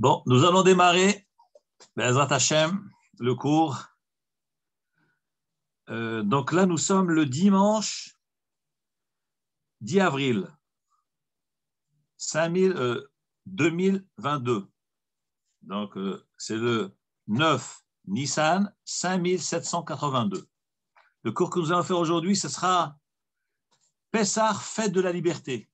Bon, nous allons démarrer, le cours. Euh, donc là, nous sommes le dimanche 10 avril 2022. Euh, donc, euh, c'est le 9 Nissan 5782. Le cours que nous allons faire aujourd'hui, ce sera Pessah, fête de la liberté.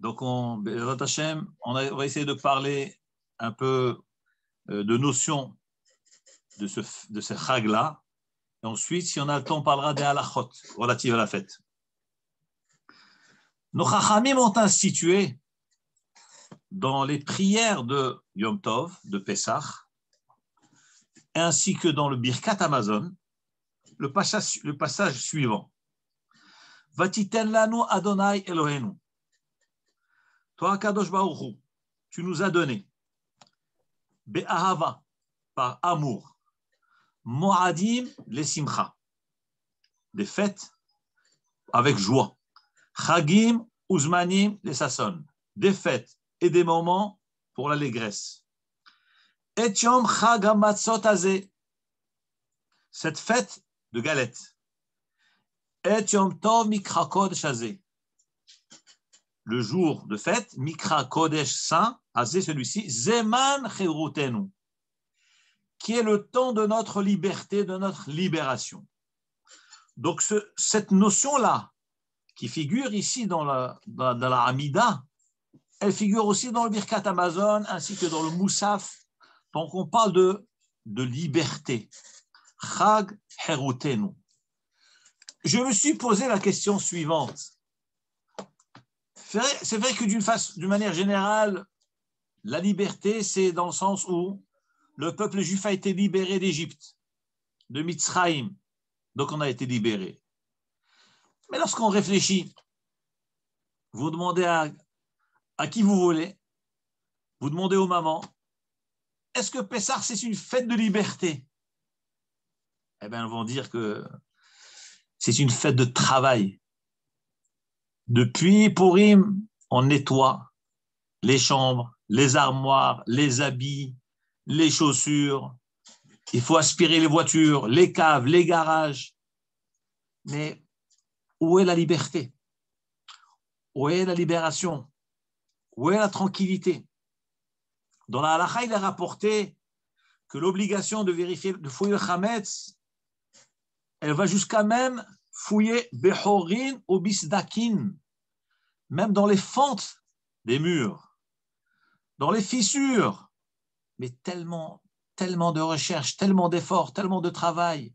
Donc, on, va essayer de parler un peu euh, de notion de ce, de ce chag-là. Et ensuite, si on a le temps, on parlera des halachot relatives à la fête. Nos chachamim ont institué dans les prières de Yom Tov, de Pessah, ainsi que dans le Birkat Amazon, le passage, le passage suivant. Vatiten lanu Adonai Elohenu. Toi, Kadosh tu nous as donné Be'ahava, par amour, Mo'adim, les simcha, des fêtes avec joie, Chagim, uzmanim les Sasson, des fêtes et des moments pour l'allégresse. Etiom Chagamatzot Azé, cette fête de Galette. Etiom Tov Mikrakod le jour de fête, Mikra Kodesh Saint, c'est celui-ci, Zeman qui est le temps de notre liberté, de notre libération. Donc cette notion-là, qui figure ici dans la, dans, la elle figure aussi dans le Birkat Amazon ainsi que dans le Moussaf. Donc on parle de, de liberté. Chag Herutenu. Je me suis posé la question suivante. C'est vrai que d'une d'une manière générale, la liberté, c'est dans le sens où le peuple juif a été libéré d'Égypte, de Mitzraïm. Donc on a été libéré. Mais lorsqu'on réfléchit, vous demandez à, qui vous voulez, vous demandez aux mamans, est-ce que Pessah, c'est une fête de liberté Eh bien, elles vont dire que c'est une fête de travail. Depuis Purim, on nettoie les chambres, les armoires, les habits, les chaussures. Il faut aspirer les voitures, les caves, les garages. Mais où est la liberté Où est la libération Où est la tranquillité Dans la halakha, il est rapporté que l'obligation de vérifier, de fouiller le elle va jusqu'à même fouiller behorin ou bisdakin, même dans les fentes des murs, dans les fissures, mais tellement, tellement de recherches, tellement d'efforts, tellement de travail.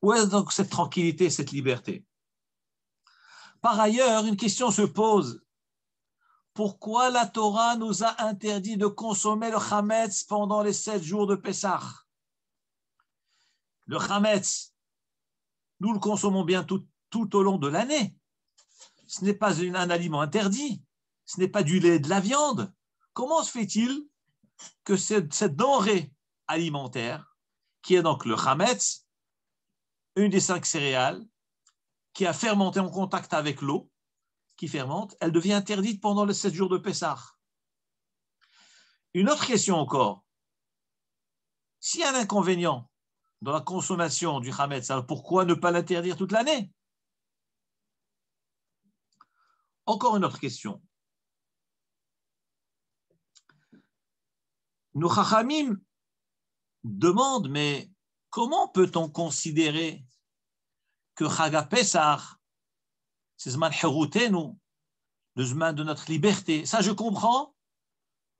Où est donc cette tranquillité, cette liberté Par ailleurs, une question se pose. Pourquoi la Torah nous a interdit de consommer le Hametz pendant les sept jours de Pessah Le Hametz, nous le consommons bien tout au long de l'année ce n'est pas un aliment interdit, ce n'est pas du lait et de la viande. Comment se fait-il que cette, denrée alimentaire, qui est donc le chametz, une des cinq céréales, qui a fermenté en contact avec l'eau, qui fermente, elle devient interdite pendant les sept jours de Pessah. Une autre question encore. S'il y a un inconvénient dans la consommation du hametz, alors pourquoi ne pas l'interdire toute l'année encore une autre question. Nous, Chachamim, demande, mais comment peut-on considérer que Chagapesar, c'est Zman nous, le Zman de notre liberté Ça, je comprends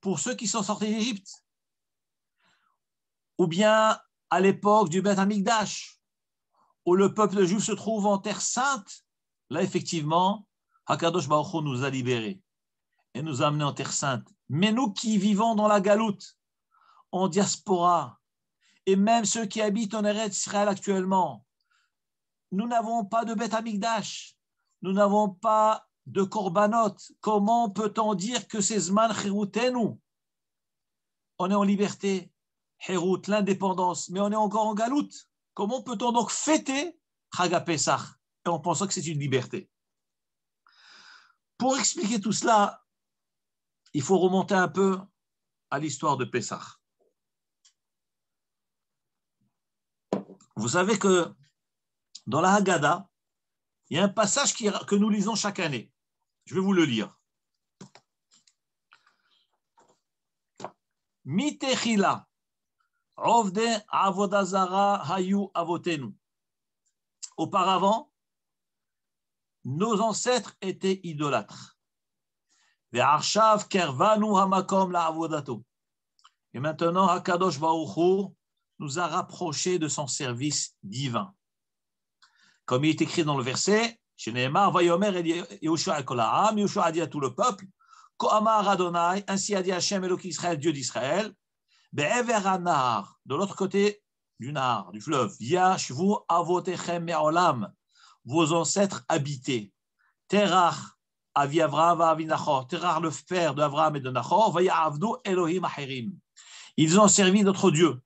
pour ceux qui sont sortis d'Égypte. Ou bien à l'époque du Beth Amikdash, où le peuple juif se trouve en terre sainte, là, effectivement, Hakadosh Baruch nous a libérés et nous a amenés en Terre Sainte. Mais nous qui vivons dans la galoute, en diaspora, et même ceux qui habitent en Eretz Israël actuellement, nous n'avons pas de Beth Amikdash, nous n'avons pas de Korbanot. Comment peut-on dire que c'est Zman nous On est en liberté, Herout, l'indépendance, mais on est encore en galoute. Comment peut-on donc fêter et en pensant que c'est une liberté pour expliquer tout cela, il faut remonter un peu à l'histoire de Pessah. Vous savez que dans la Haggadah, il y a un passage que nous lisons chaque année. Je vais vous le lire. Mitechila, Hayu Avotenu. Auparavant, nos ancêtres étaient idolâtres. Et maintenant, Hakadosh Baruch nous a rapprochés de son service divin. Comme il est écrit dans le verset, chez voyons-mère, et Yoshua et a dit à tout le peuple, Adonai, ainsi a dit Hachem est Israël, Dieu d'Israël, Anar, de l'autre côté du Nar, du fleuve, Yashvu Avotechem Me'olam, vos ancêtres habitaient. Terach, Avi Avraham, Avi Nachor, Terach le père d'Avraham et de Nachor, Vaya Avdu Elohim Aherim. Ils ont servi notre Dieu.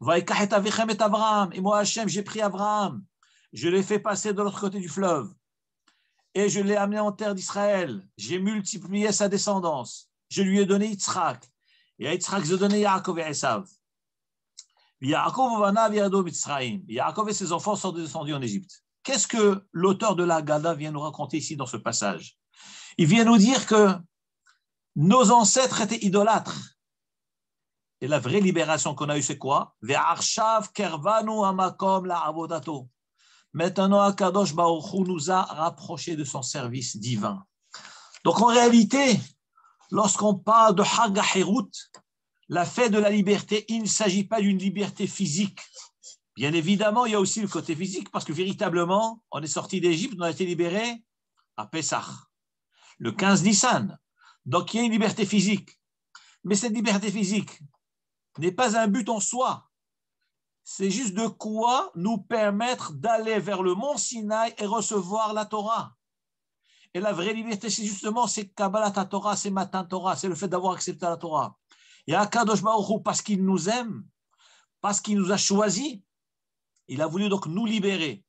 Vaikachet Avichem et Avraham, et moi Hachem, j'ai pris Avraham, je l'ai fait passer de l'autre côté du fleuve, et je l'ai amené en terre d'Israël, j'ai multiplié sa descendance, je lui ai donné Yitzhak, et à Yitzhak, je donné Yaakov et Esav. Yaakov et ses enfants sont descendus en Égypte. Qu'est-ce que l'auteur de la Gada vient nous raconter ici dans ce passage Il vient nous dire que nos ancêtres étaient idolâtres. Et la vraie libération qu'on a eue, c'est quoi Maintenant, Akadosh Baruchou nous a rapprochés de son service divin. Donc en réalité, lorsqu'on parle de Herut, la fête de la liberté, il ne s'agit pas d'une liberté physique, Bien évidemment, il y a aussi le côté physique, parce que véritablement, on est sorti d'Égypte, on a été libéré à Pessah, le 15 Nissan. Donc, il y a une liberté physique. Mais cette liberté physique n'est pas un but en soi. C'est juste de quoi nous permettre d'aller vers le mont Sinaï et recevoir la Torah. Et la vraie liberté, c'est justement, c'est Kabbalah ta Torah, c'est Matan Torah, c'est le fait d'avoir accepté la Torah. Et Kadosh Baruch parce qu'il nous aime, parce qu'il nous a choisis, il a voulu donc nous libérer.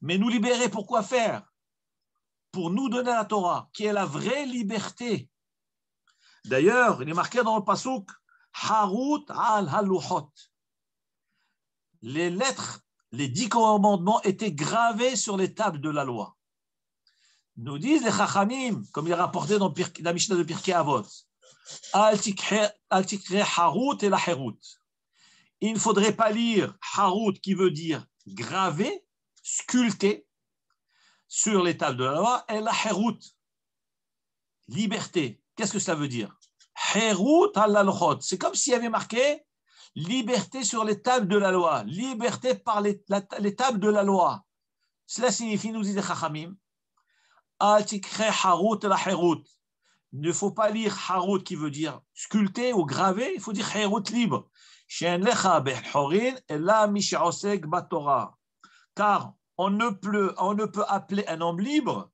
Mais nous libérer pour quoi faire Pour nous donner la Torah, qui est la vraie liberté. D'ailleurs, il est marqué dans le Pasuk Harut al Haluchot. Les lettres, les dix commandements étaient gravés sur les tables de la loi. Nous disent les Chachamim, comme il est rapporté dans la Mishnah de Pirkei Avot, Al tikre harut et la herut il ne faudrait pas lire Harout qui veut dire gravé, sculpté sur les tables de la loi, et la Herout, liberté. Qu'est-ce que ça veut dire Herout al C'est comme s'il y avait marqué liberté sur les tables de la loi, liberté par les, tables de la loi. Cela signifie, nous dit Chachamim, harut la Herout. Il ne faut pas lire Harout qui veut dire sculpté ou gravé, il faut dire Herout libre. Car on ne, peut, on ne peut appeler un homme libre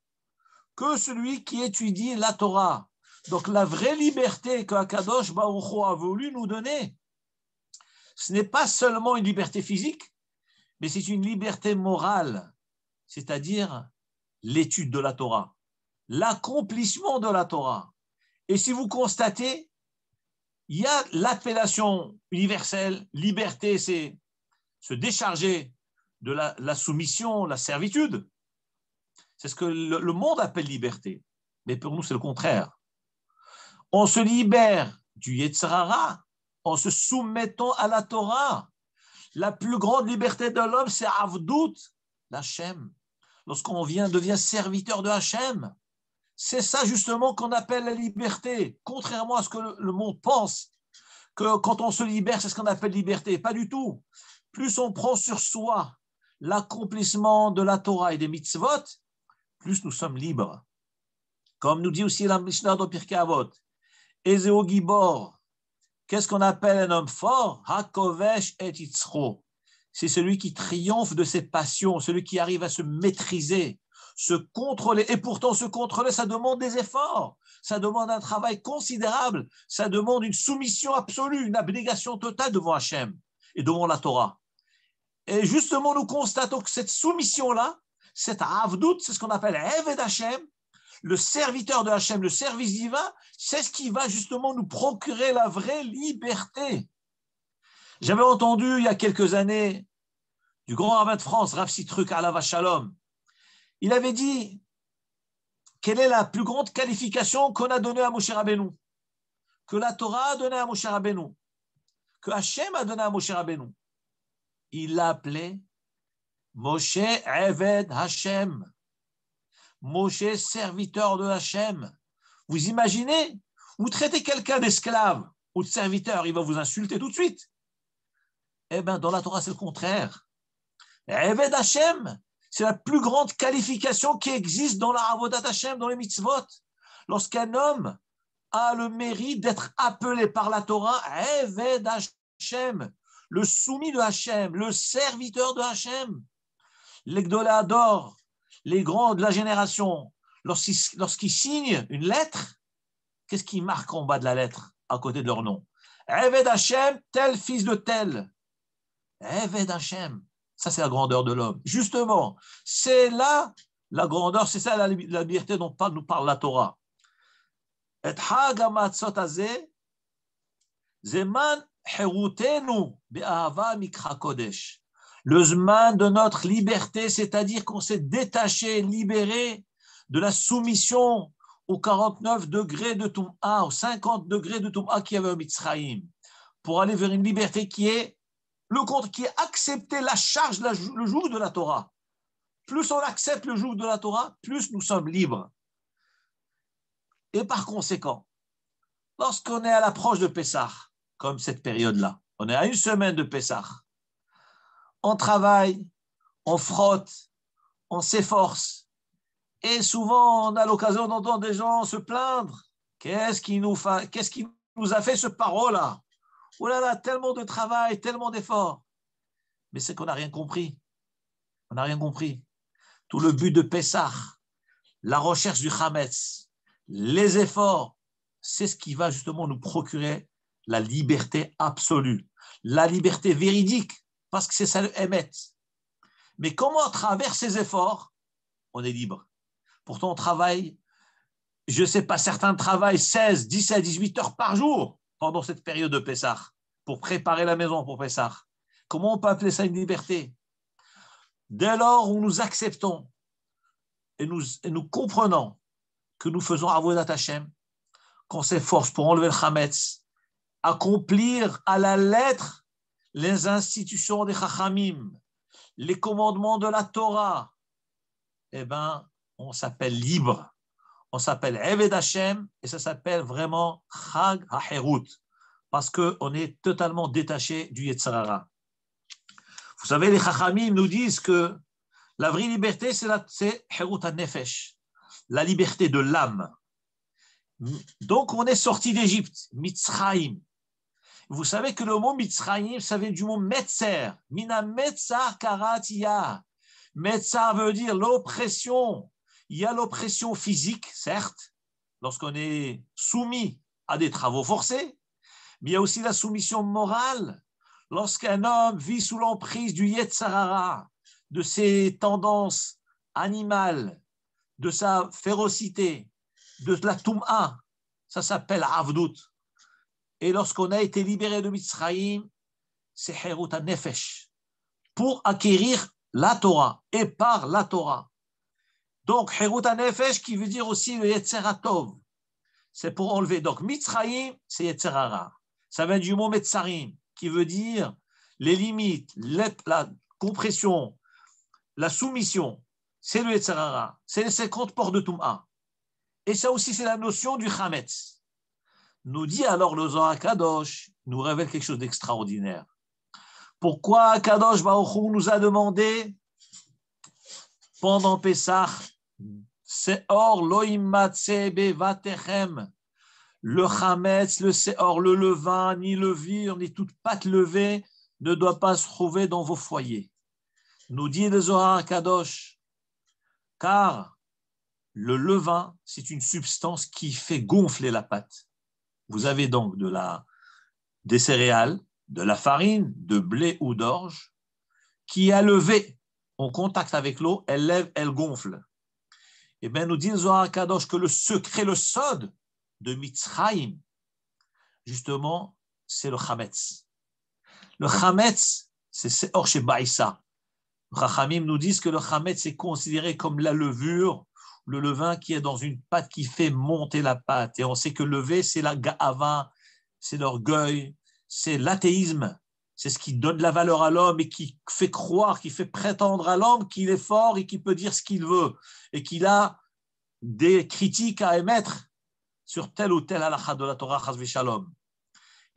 que celui qui étudie la Torah. Donc la vraie liberté que Akadosh Baruch Hu a voulu nous donner, ce n'est pas seulement une liberté physique, mais c'est une liberté morale, c'est-à-dire l'étude de la Torah, l'accomplissement de la Torah. Et si vous constatez, il y a l'appellation universelle, liberté, c'est se décharger de la, soumission, la servitude. C'est ce que le, monde appelle liberté. Mais pour nous, c'est le contraire. On se libère du Yetzirara en se soumettant à la Torah. La plus grande liberté de l'homme, c'est Avdout, l'Hachem. Lorsqu'on devient serviteur de Hachem, c'est ça justement qu'on appelle la liberté, contrairement à ce que le monde pense, que quand on se libère, c'est ce qu'on appelle liberté. Pas du tout. Plus on prend sur soi l'accomplissement de la Torah et des mitzvot, plus nous sommes libres. Comme nous dit aussi la Mishnah dans Pirkei Avot, qu'est-ce qu'on appelle un homme fort Hakovesh et Itzro. C'est celui qui triomphe de ses passions, celui qui arrive à se maîtriser, se contrôler. Et pourtant, se contrôler, ça demande des efforts, ça demande un travail considérable, ça demande une soumission absolue, une abnégation totale devant Hachem et devant la Torah. Et justement, nous constatons que cette soumission-là, cette avdout, c'est ce qu'on appelle Eved d'Hachem, le serviteur de Hachem, le service divin, c'est ce qui va justement nous procurer la vraie liberté. J'avais entendu il y a quelques années du grand rabbin de France, Rav Truc Alava Shalom, il avait dit quelle est la plus grande qualification qu'on a donnée à Moshe Rabbeinu Que la Torah a donnée à Moshe Rabbeinu Que Hachem a donné à Moshe Rabbeinu Il l'appelait Moshe Eved Hachem. Moshe, serviteur de Hachem. Vous imaginez Vous traitez quelqu'un d'esclave ou de serviteur, il va vous insulter tout de suite. Eh bien, dans la Torah, c'est le contraire. Eved Hachem, c'est la plus grande qualification qui existe dans la Avodat Hashem, dans les mitzvot. Lorsqu'un homme a le mérite d'être appelé par la Torah Eved Hashem, le soumis de Hashem, le serviteur de Hashem. Les adore les grands de la génération, lorsqu'ils signent une lettre, qu'est-ce qui marquent en bas de la lettre, à côté de leur nom Eved Hashem, tel fils de tel. Eved Hashem. Ça, c'est la grandeur de l'homme. Justement, c'est là la grandeur, c'est ça la, liberté dont nous parle la Torah. Et le zman de notre liberté, c'est-à-dire qu'on s'est détaché, libéré de la soumission aux 49 degrés de Tum'a, aux 50 degrés de Toum'a qui avait au Mitzrayim, pour aller vers une liberté qui est le contre qui est accepté la charge, le jour de la Torah. Plus on accepte le jour de la Torah, plus nous sommes libres. Et par conséquent, lorsqu'on est à l'approche de Pessah, comme cette période-là, on est à une semaine de Pessah, on travaille, on frotte, on s'efforce. Et souvent, on a l'occasion d'entendre des gens se plaindre. Qu'est-ce qui, nous Qu'est-ce qui nous a fait ce parole là Oh là là, tellement de travail, tellement d'efforts. Mais c'est qu'on n'a rien compris. On n'a rien compris. Tout le but de Pessah, la recherche du Hametz, les efforts, c'est ce qui va justement nous procurer la liberté absolue, la liberté véridique, parce que c'est ça le Hémet. Mais comment, à travers ces efforts, on est libre Pourtant, on travaille, je ne sais pas, certains travaillent 16, 17, 18 heures par jour pendant cette période de Pessah, pour préparer la maison pour Pessah. Comment on peut appeler ça une liberté Dès lors où nous acceptons et nous, comprenons que nous faisons Avodat Hashem, qu'on s'efforce pour enlever le chametz, accomplir à la lettre les institutions des Chachamim, les commandements de la Torah, eh bien, on s'appelle libre on s'appelle Eved Hashem et ça s'appelle vraiment Chag HaHerut parce qu'on est totalement détaché du Yitzhara. Vous savez, les Chachamim nous disent que la vraie liberté, c'est Herut HaNefesh, la liberté de l'âme. Donc, on est sorti d'Égypte, Mitzrayim. Vous savez que le mot Mitzrayim, ça vient du mot Metzer. Mina Metzar Karatia. Metzar veut dire l'oppression, il y a l'oppression physique, certes, lorsqu'on est soumis à des travaux forcés, mais il y a aussi la soumission morale, lorsqu'un homme vit sous l'emprise du Yetzarara, de ses tendances animales, de sa férocité, de la Toum'a, ça s'appelle Avdout. Et lorsqu'on a été libéré de Mitzrayim, c'est Herut Nefesh, pour acquérir la Torah et par la Torah. Donc, Herutanefesh, qui veut dire aussi le Yetzeratov. C'est pour enlever. Donc, Mitzrayim, c'est Yetzerara. Ça vient du mot Metzarim qui veut dire les limites, la compression, la soumission. C'est le Yetzerara. C'est les 50 portes de Touma. Et ça aussi, c'est la notion du khametz. Nous dit alors le Zohar Kadosh, nous révèle quelque chose d'extraordinaire. Pourquoi Kadosh Baruch nous a demandé pendant Pessah Seor Le chametz, le seor, le levain, ni le vire, ni toute pâte levée ne doit pas se trouver dans vos foyers. Nous dit le Zohar Kadosh, car le levain, c'est une substance qui fait gonfler la pâte. Vous avez donc de la, des céréales, de la farine, de blé ou d'orge, qui a levé en contact avec l'eau, elle lève, elle gonfle. Eh bien, nous disons à Kadosh que le secret, le sod de Mitzrayim, justement, c'est le Hametz. Le Hametz, c'est chez Baïsa. Rachamim nous disent que le Hametz est considéré comme la levure, le levain qui est dans une pâte qui fait monter la pâte. Et on sait que lever, c'est la gaava, c'est l'orgueil, c'est l'athéisme c'est ce qui donne la valeur à l'homme et qui fait croire, qui fait prétendre à l'homme qu'il est fort et qu'il peut dire ce qu'il veut et qu'il a des critiques à émettre sur tel ou tel halakha de la Torah, chas shalom.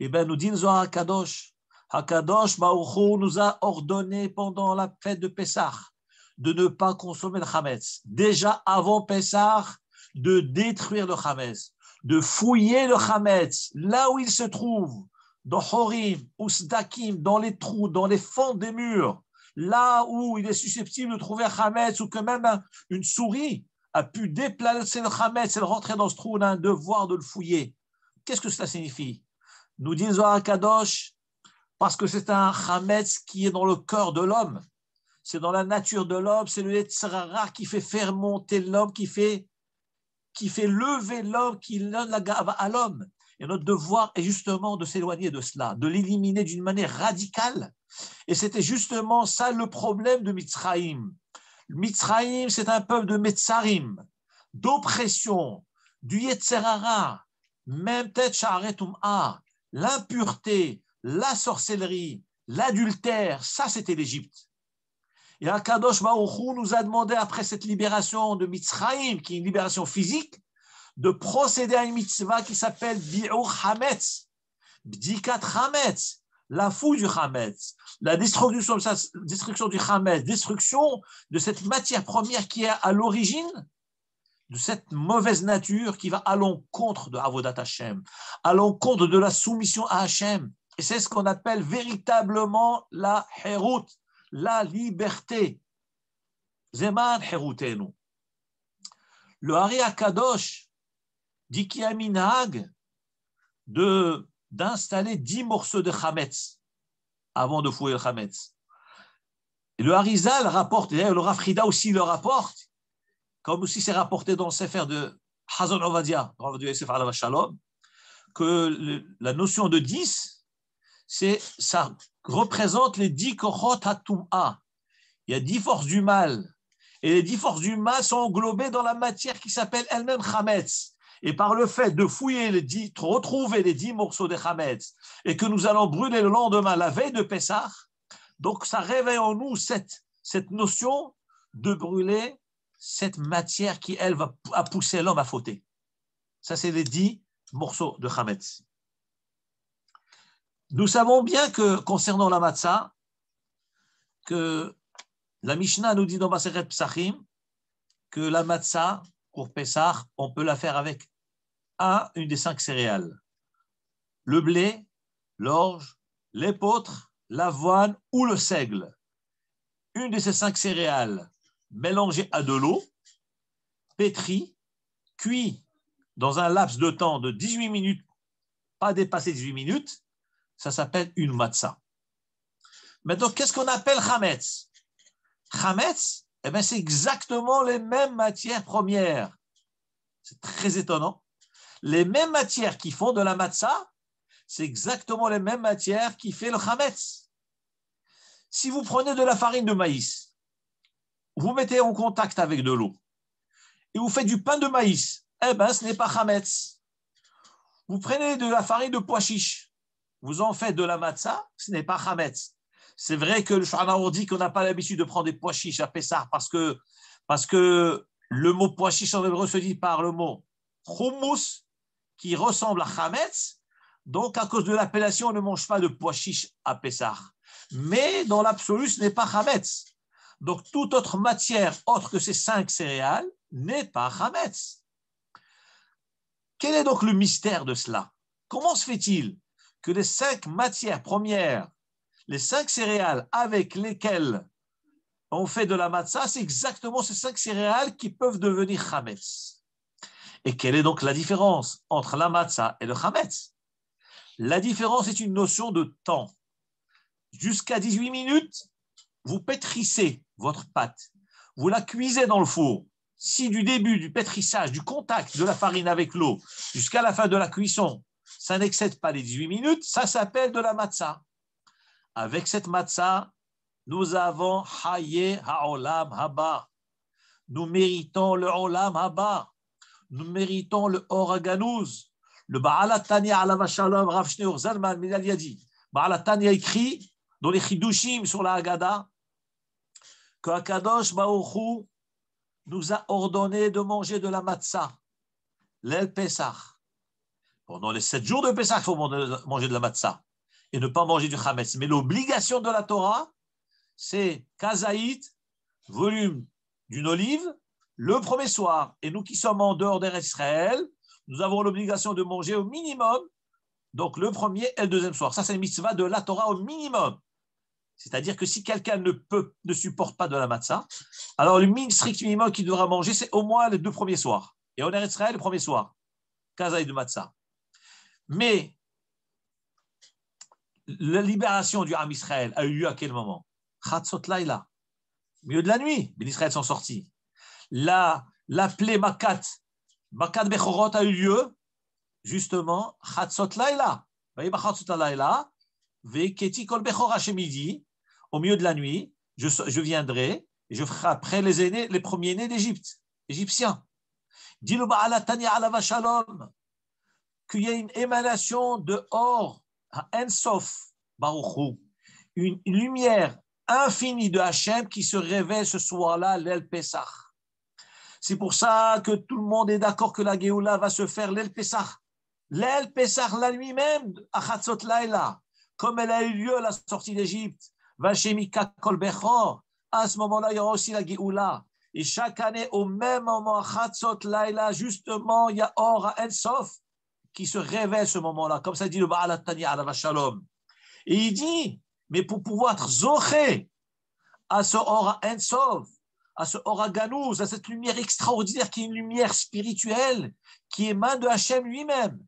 Eh bien, nous dit à Zohar Hakadosh, Hakadosh Baruch nous a ordonné pendant la fête de Pessah de ne pas consommer le Hametz. Déjà avant Pessah, de détruire le Hametz, de fouiller le Hametz là où il se trouve dans dans les trous, dans les fonds des murs, là où il est susceptible de trouver Hametz ou que même une souris a pu déplacer le Hametz et le rentrer dans ce trou, on a un devoir de le fouiller. Qu'est-ce que cela signifie Nous disons à Kadosh, parce que c'est un Hametz qui est dans le cœur de l'homme, c'est dans la nature de l'homme, c'est le Yetzirara qui fait faire monter l'homme, qui fait, qui fait lever l'homme, qui donne la gave à l'homme. Et notre devoir est justement de s'éloigner de cela, de l'éliminer d'une manière radicale. Et c'était justement ça le problème de Mitzraïm. Mitzraïm, c'est un peuple de metzarim, d'oppression, du Yetzerara, même tête l'impureté, la sorcellerie, l'adultère, ça c'était l'Égypte. Et Akadosh Hu nous a demandé, après cette libération de Mitzraïm, qui est une libération physique, de procéder à une mitzvah qui s'appelle Bi'ur Hametz, Bdikat Hametz, la fouille du Hametz, la destruction, destruction du Hametz, destruction de cette matière première qui est à l'origine de cette mauvaise nature qui va à l'encontre de Avodat Hashem, à l'encontre de la soumission à Hashem. Et c'est ce qu'on appelle véritablement la Herut, la liberté. Zeman Herutenu. Le Hari Kadosh dit qu'il de, d'installer dix morceaux de chametz avant de fouiller le chametz. Et le Harizal rapporte, et le Rafrida aussi le rapporte, comme aussi c'est rapporté dans le Sefer de Hazan Ovadia, que la notion de 10, c'est, ça représente les dix Korot Hatum'a. Il y a dix forces du mal. Et les dix forces du mal sont englobées dans la matière qui s'appelle elle-même Chametz et par le fait de fouiller les dix, retrouver les dix morceaux de chametz et que nous allons brûler le lendemain, la veille de Pessah, donc ça réveille en nous cette, notion de brûler cette matière qui, elle, va pousser l'homme à fauter. Ça, c'est les dix morceaux de chametz. Nous savons bien que, concernant la matzah, que la Mishnah nous dit dans Maseret Psachim que la matzah, pour Pessah, on peut la faire avec à une des cinq céréales. Le blé, l'orge, l'épeautre, l'avoine ou le seigle. Une de ces cinq céréales mélangée à de l'eau, pétrie, cuit dans un laps de temps de 18 minutes, pas dépasser 18 minutes, ça s'appelle une matzah. donc, qu'est-ce qu'on appelle chametz Chametz, eh ben, c'est exactement les mêmes matières premières. C'est très étonnant les mêmes matières qui font de la matza, c'est exactement les mêmes matières qui font le chametz. Si vous prenez de la farine de maïs, vous mettez en contact avec de l'eau et vous faites du pain de maïs, eh bien, ce n'est pas chametz. Vous prenez de la farine de pois chiche, vous en faites de la matza, ce n'est pas chametz. C'est vrai que le dit qu'on n'a pas l'habitude de prendre des pois chiches à Pessah parce que, parce que le mot pois chiche en hébreu se dit par le mot romos qui ressemble à Hametz, donc à cause de l'appellation, on ne mange pas de pois chiche à Pessah. Mais dans l'absolu, ce n'est pas Hametz. Donc toute autre matière autre que ces cinq céréales n'est pas Hametz. Quel est donc le mystère de cela Comment se fait-il que les cinq matières premières, les cinq céréales avec lesquelles on fait de la matzah, c'est exactement ces cinq céréales qui peuvent devenir Hametz et quelle est donc la différence entre la matzah et le khametz La différence est une notion de temps. Jusqu'à 18 minutes, vous pétrissez votre pâte, vous la cuisez dans le four. Si du début du pétrissage, du contact de la farine avec l'eau jusqu'à la fin de la cuisson, ça n'excède pas les 18 minutes, ça s'appelle de la matzah. Avec cette matzah, nous avons Haye Haolam Haba. Nous méritons le Olam Haba nous méritons le oraganous Le Baala alama Shalom Rav Shneur Zalman Minal Yadi. Baala écrit dans les Chidushim sur la Haggadah que Akadosh Baoru nous a ordonné de manger de la matzah, l'El Pesach. Pendant les sept jours de Pesach, il faut manger de la matzah et ne pas manger du Hametz. Mais l'obligation de la Torah, c'est Kazaït, volume d'une olive, le premier soir, et nous qui sommes en dehors d'Eretz-Israël, nous avons l'obligation de manger au minimum, donc le premier et le deuxième soir. Ça, c'est le mitzvah de la Torah au minimum. C'est-à-dire que si quelqu'un ne peut, ne supporte pas de la matzah, alors le strict minimum qu'il devra manger, c'est au moins les deux premiers soirs. Et en est Israël le premier soir, kazaï de matzah. Mais la libération du Ham Israël a eu lieu à quel moment Khatzot Au milieu de la nuit, les ben Israël sont sortis la, plaie Makat, Makat Bechorot a eu lieu, justement, Chatzot Laila. Bah, Chatzot Laila, Veketi Kol midi, au milieu de la nuit, je, je viendrai et je frapperai les aînés, les premiers-nés d'Égypte, Égyptiens. Dis le Alava Shalom, qu'il y a une émanation de or, à Ensof, Baruchou, une lumière infinie de Hachem qui se révèle ce soir-là, l'El Pesach. C'est pour ça que tout le monde est d'accord que la Géoula va se faire l'El Pessah. L'El Pessah, la nuit même, à Chatzot comme elle a eu lieu à la sortie d'Égypte, Vachemika Kolbechor, à ce moment-là, il y aura aussi la Géoula. Et chaque année, au même moment, à justement, il y a Or à Sof qui se révèle ce moment-là, comme ça dit le Baal Atani, la Shalom. Et il dit, mais pour pouvoir zocher à ce Or à Sof, à ce à cette lumière extraordinaire qui est une lumière spirituelle qui émane de Hachem lui-même.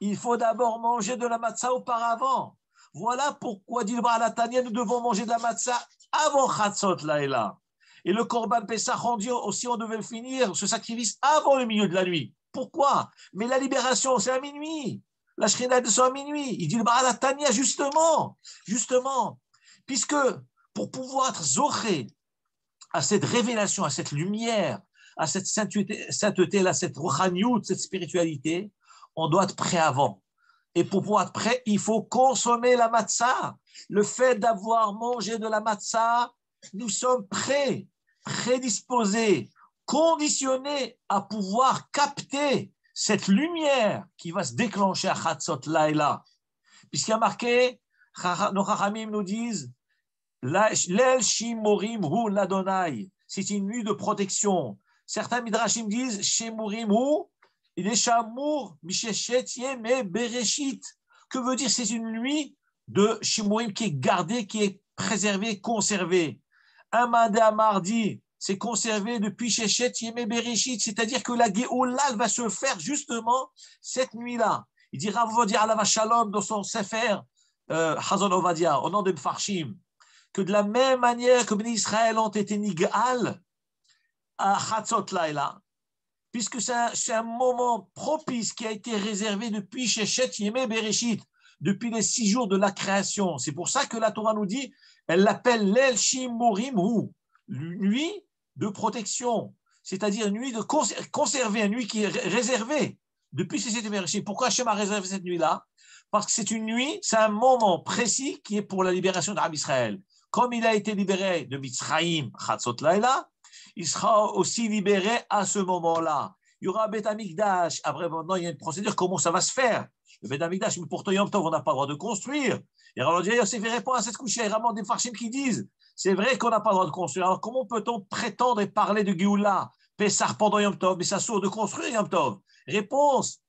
Il faut d'abord manger de la matzah auparavant. Voilà pourquoi, dit le Tania, nous devons manger de la matzah avant Chatzot Laila. Et le Korban Pesach rendu aussi, on devait finir, ce sacrifice avant le milieu de la nuit. Pourquoi Mais la libération, c'est à minuit. La Shrina son à minuit. Il dit le Tania, justement, justement, puisque pour pouvoir être zoré à cette révélation, à cette lumière, à cette sainteté, à cette rohaniout, cette spiritualité, on doit être prêt avant. Et pour pouvoir être prêt, il faut consommer la matzah. Le fait d'avoir mangé de la matzah, nous sommes prêts, prédisposés, conditionnés à pouvoir capter cette lumière qui va se déclencher à Hatzot Laila. Puisqu'il y a marqué, nos Haramim nous disent L'El Shimorim Hu l'Adonai. C'est une nuit de protection. Certains Midrashim disent Shemurim Hu, il est Shamour, Bereshit. Que veut dire c'est une nuit de Shemurim qui est gardée, qui est préservée, conservée. Un Mardi, c'est conservé depuis Shechet Yemé Bereshit, c'est-à-dire que la Géola va se faire justement cette nuit-là. Il dira, vous dire à Shalom dans son Sefer, euh, au nom de Farshim que de la même manière que les Israël ont été Nigal à Hatzot puisque c'est un, moment propice qui a été réservé depuis Shechet Yemé Bereshit, depuis les six jours de la création. C'est pour ça que la Torah nous dit, elle l'appelle l'El Shimorim ou nuit de protection, c'est-à-dire nuit de conserver, une nuit qui est réservée depuis Shechet Bereshit. Pourquoi Hachem a réservé cette nuit-là Parce que c'est une nuit, c'est un moment précis qui est pour la libération d'Arab Israël comme il a été libéré de Mitzrayim, Chatzot il sera aussi libéré à ce moment-là. Il y aura Amikdash. Après, ah, maintenant, il y a une procédure. Comment ça va se faire Le Amikdash, mais pourtant, Yom Tov, on n'a pas le droit de construire. Et c'est fait répond à cette couche. Il y a vraiment des farchim qui disent c'est vrai qu'on n'a pas le droit de construire. Alors, comment peut-on prétendre et parler de Géoula Pessar pendant Yom Tov, mais ça s'ouvre de construire Yom Tov Réponse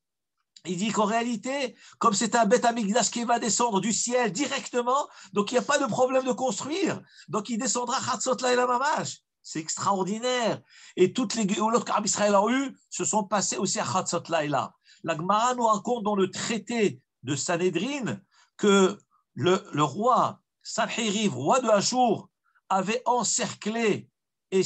il dit qu'en réalité, comme c'est un bête amigdash qui va descendre du ciel directement, donc il n'y a pas de problème de construire. Donc il descendra à la Mamash. C'est extraordinaire. Et toutes les l'autre Israël a eues se sont passées aussi à Khatzot La Gemara nous raconte dans le traité de Sanhedrin que le, roi Sanhérif, roi de Hachour, avait encerclé et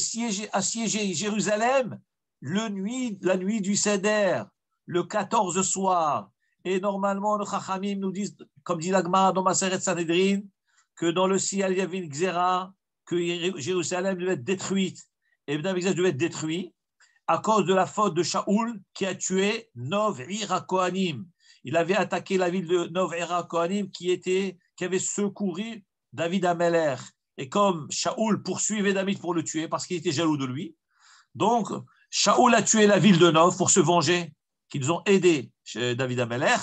assiégé Jérusalem le nuit, la nuit du Seder le 14 soir. Et normalement, le Chachamim nous disent, comme dit l'agma dans Maseret Sanhedrin, que dans le ciel, il y avait que Jérusalem devait être détruite. Et Ben devait être détruit à cause de la faute de Shaoul qui a tué Nov Irakoanim Il avait attaqué la ville de Nov Irakoanim qui, était, qui avait secouru David Ameler. Et comme Shaoul poursuivait David pour le tuer parce qu'il était jaloux de lui, donc Shaoul a tué la ville de Nov pour se venger qu'ils ont aidé chez David Amalek.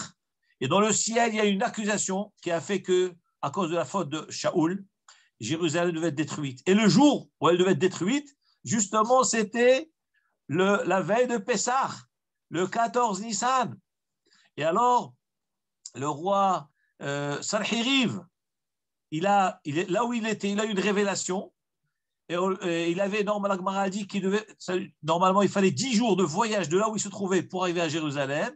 Et dans le ciel, il y a une accusation qui a fait que, à cause de la faute de Shaoul, Jérusalem devait être détruite. Et le jour où elle devait être détruite, justement, c'était la veille de Pessah, le 14 Nissan. Et alors, le roi euh, il a, là où il était, il a eu une révélation et, il avait, normalement, a dit qu'il devait, normalement, il fallait dix jours de voyage de là où il se trouvait pour arriver à Jérusalem.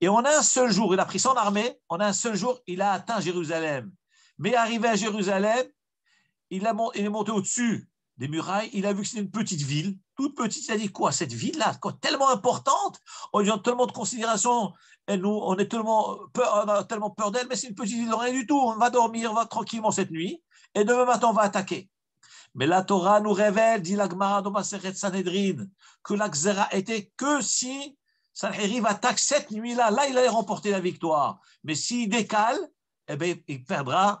Et en un seul jour, il a pris son armée, en un seul jour, il a atteint Jérusalem. Mais arrivé à Jérusalem, il, a, est monté au-dessus des murailles, il a vu que c'était une petite ville, toute petite, il a dit quoi, cette ville-là, tellement importante, on lui tellement de considération, nous, on, est tellement a tellement peur d'elle, mais c'est une petite ville, rien du tout, on va dormir, va tranquillement cette nuit, et demain matin, on va attaquer. Mais la Torah nous révèle, dit l'Agmara dans Maseret Sanhedrin, que la était que si Sanhedrin attaque cette nuit-là, là il allait remporter la victoire. Mais s'il décale, eh ben, il perdra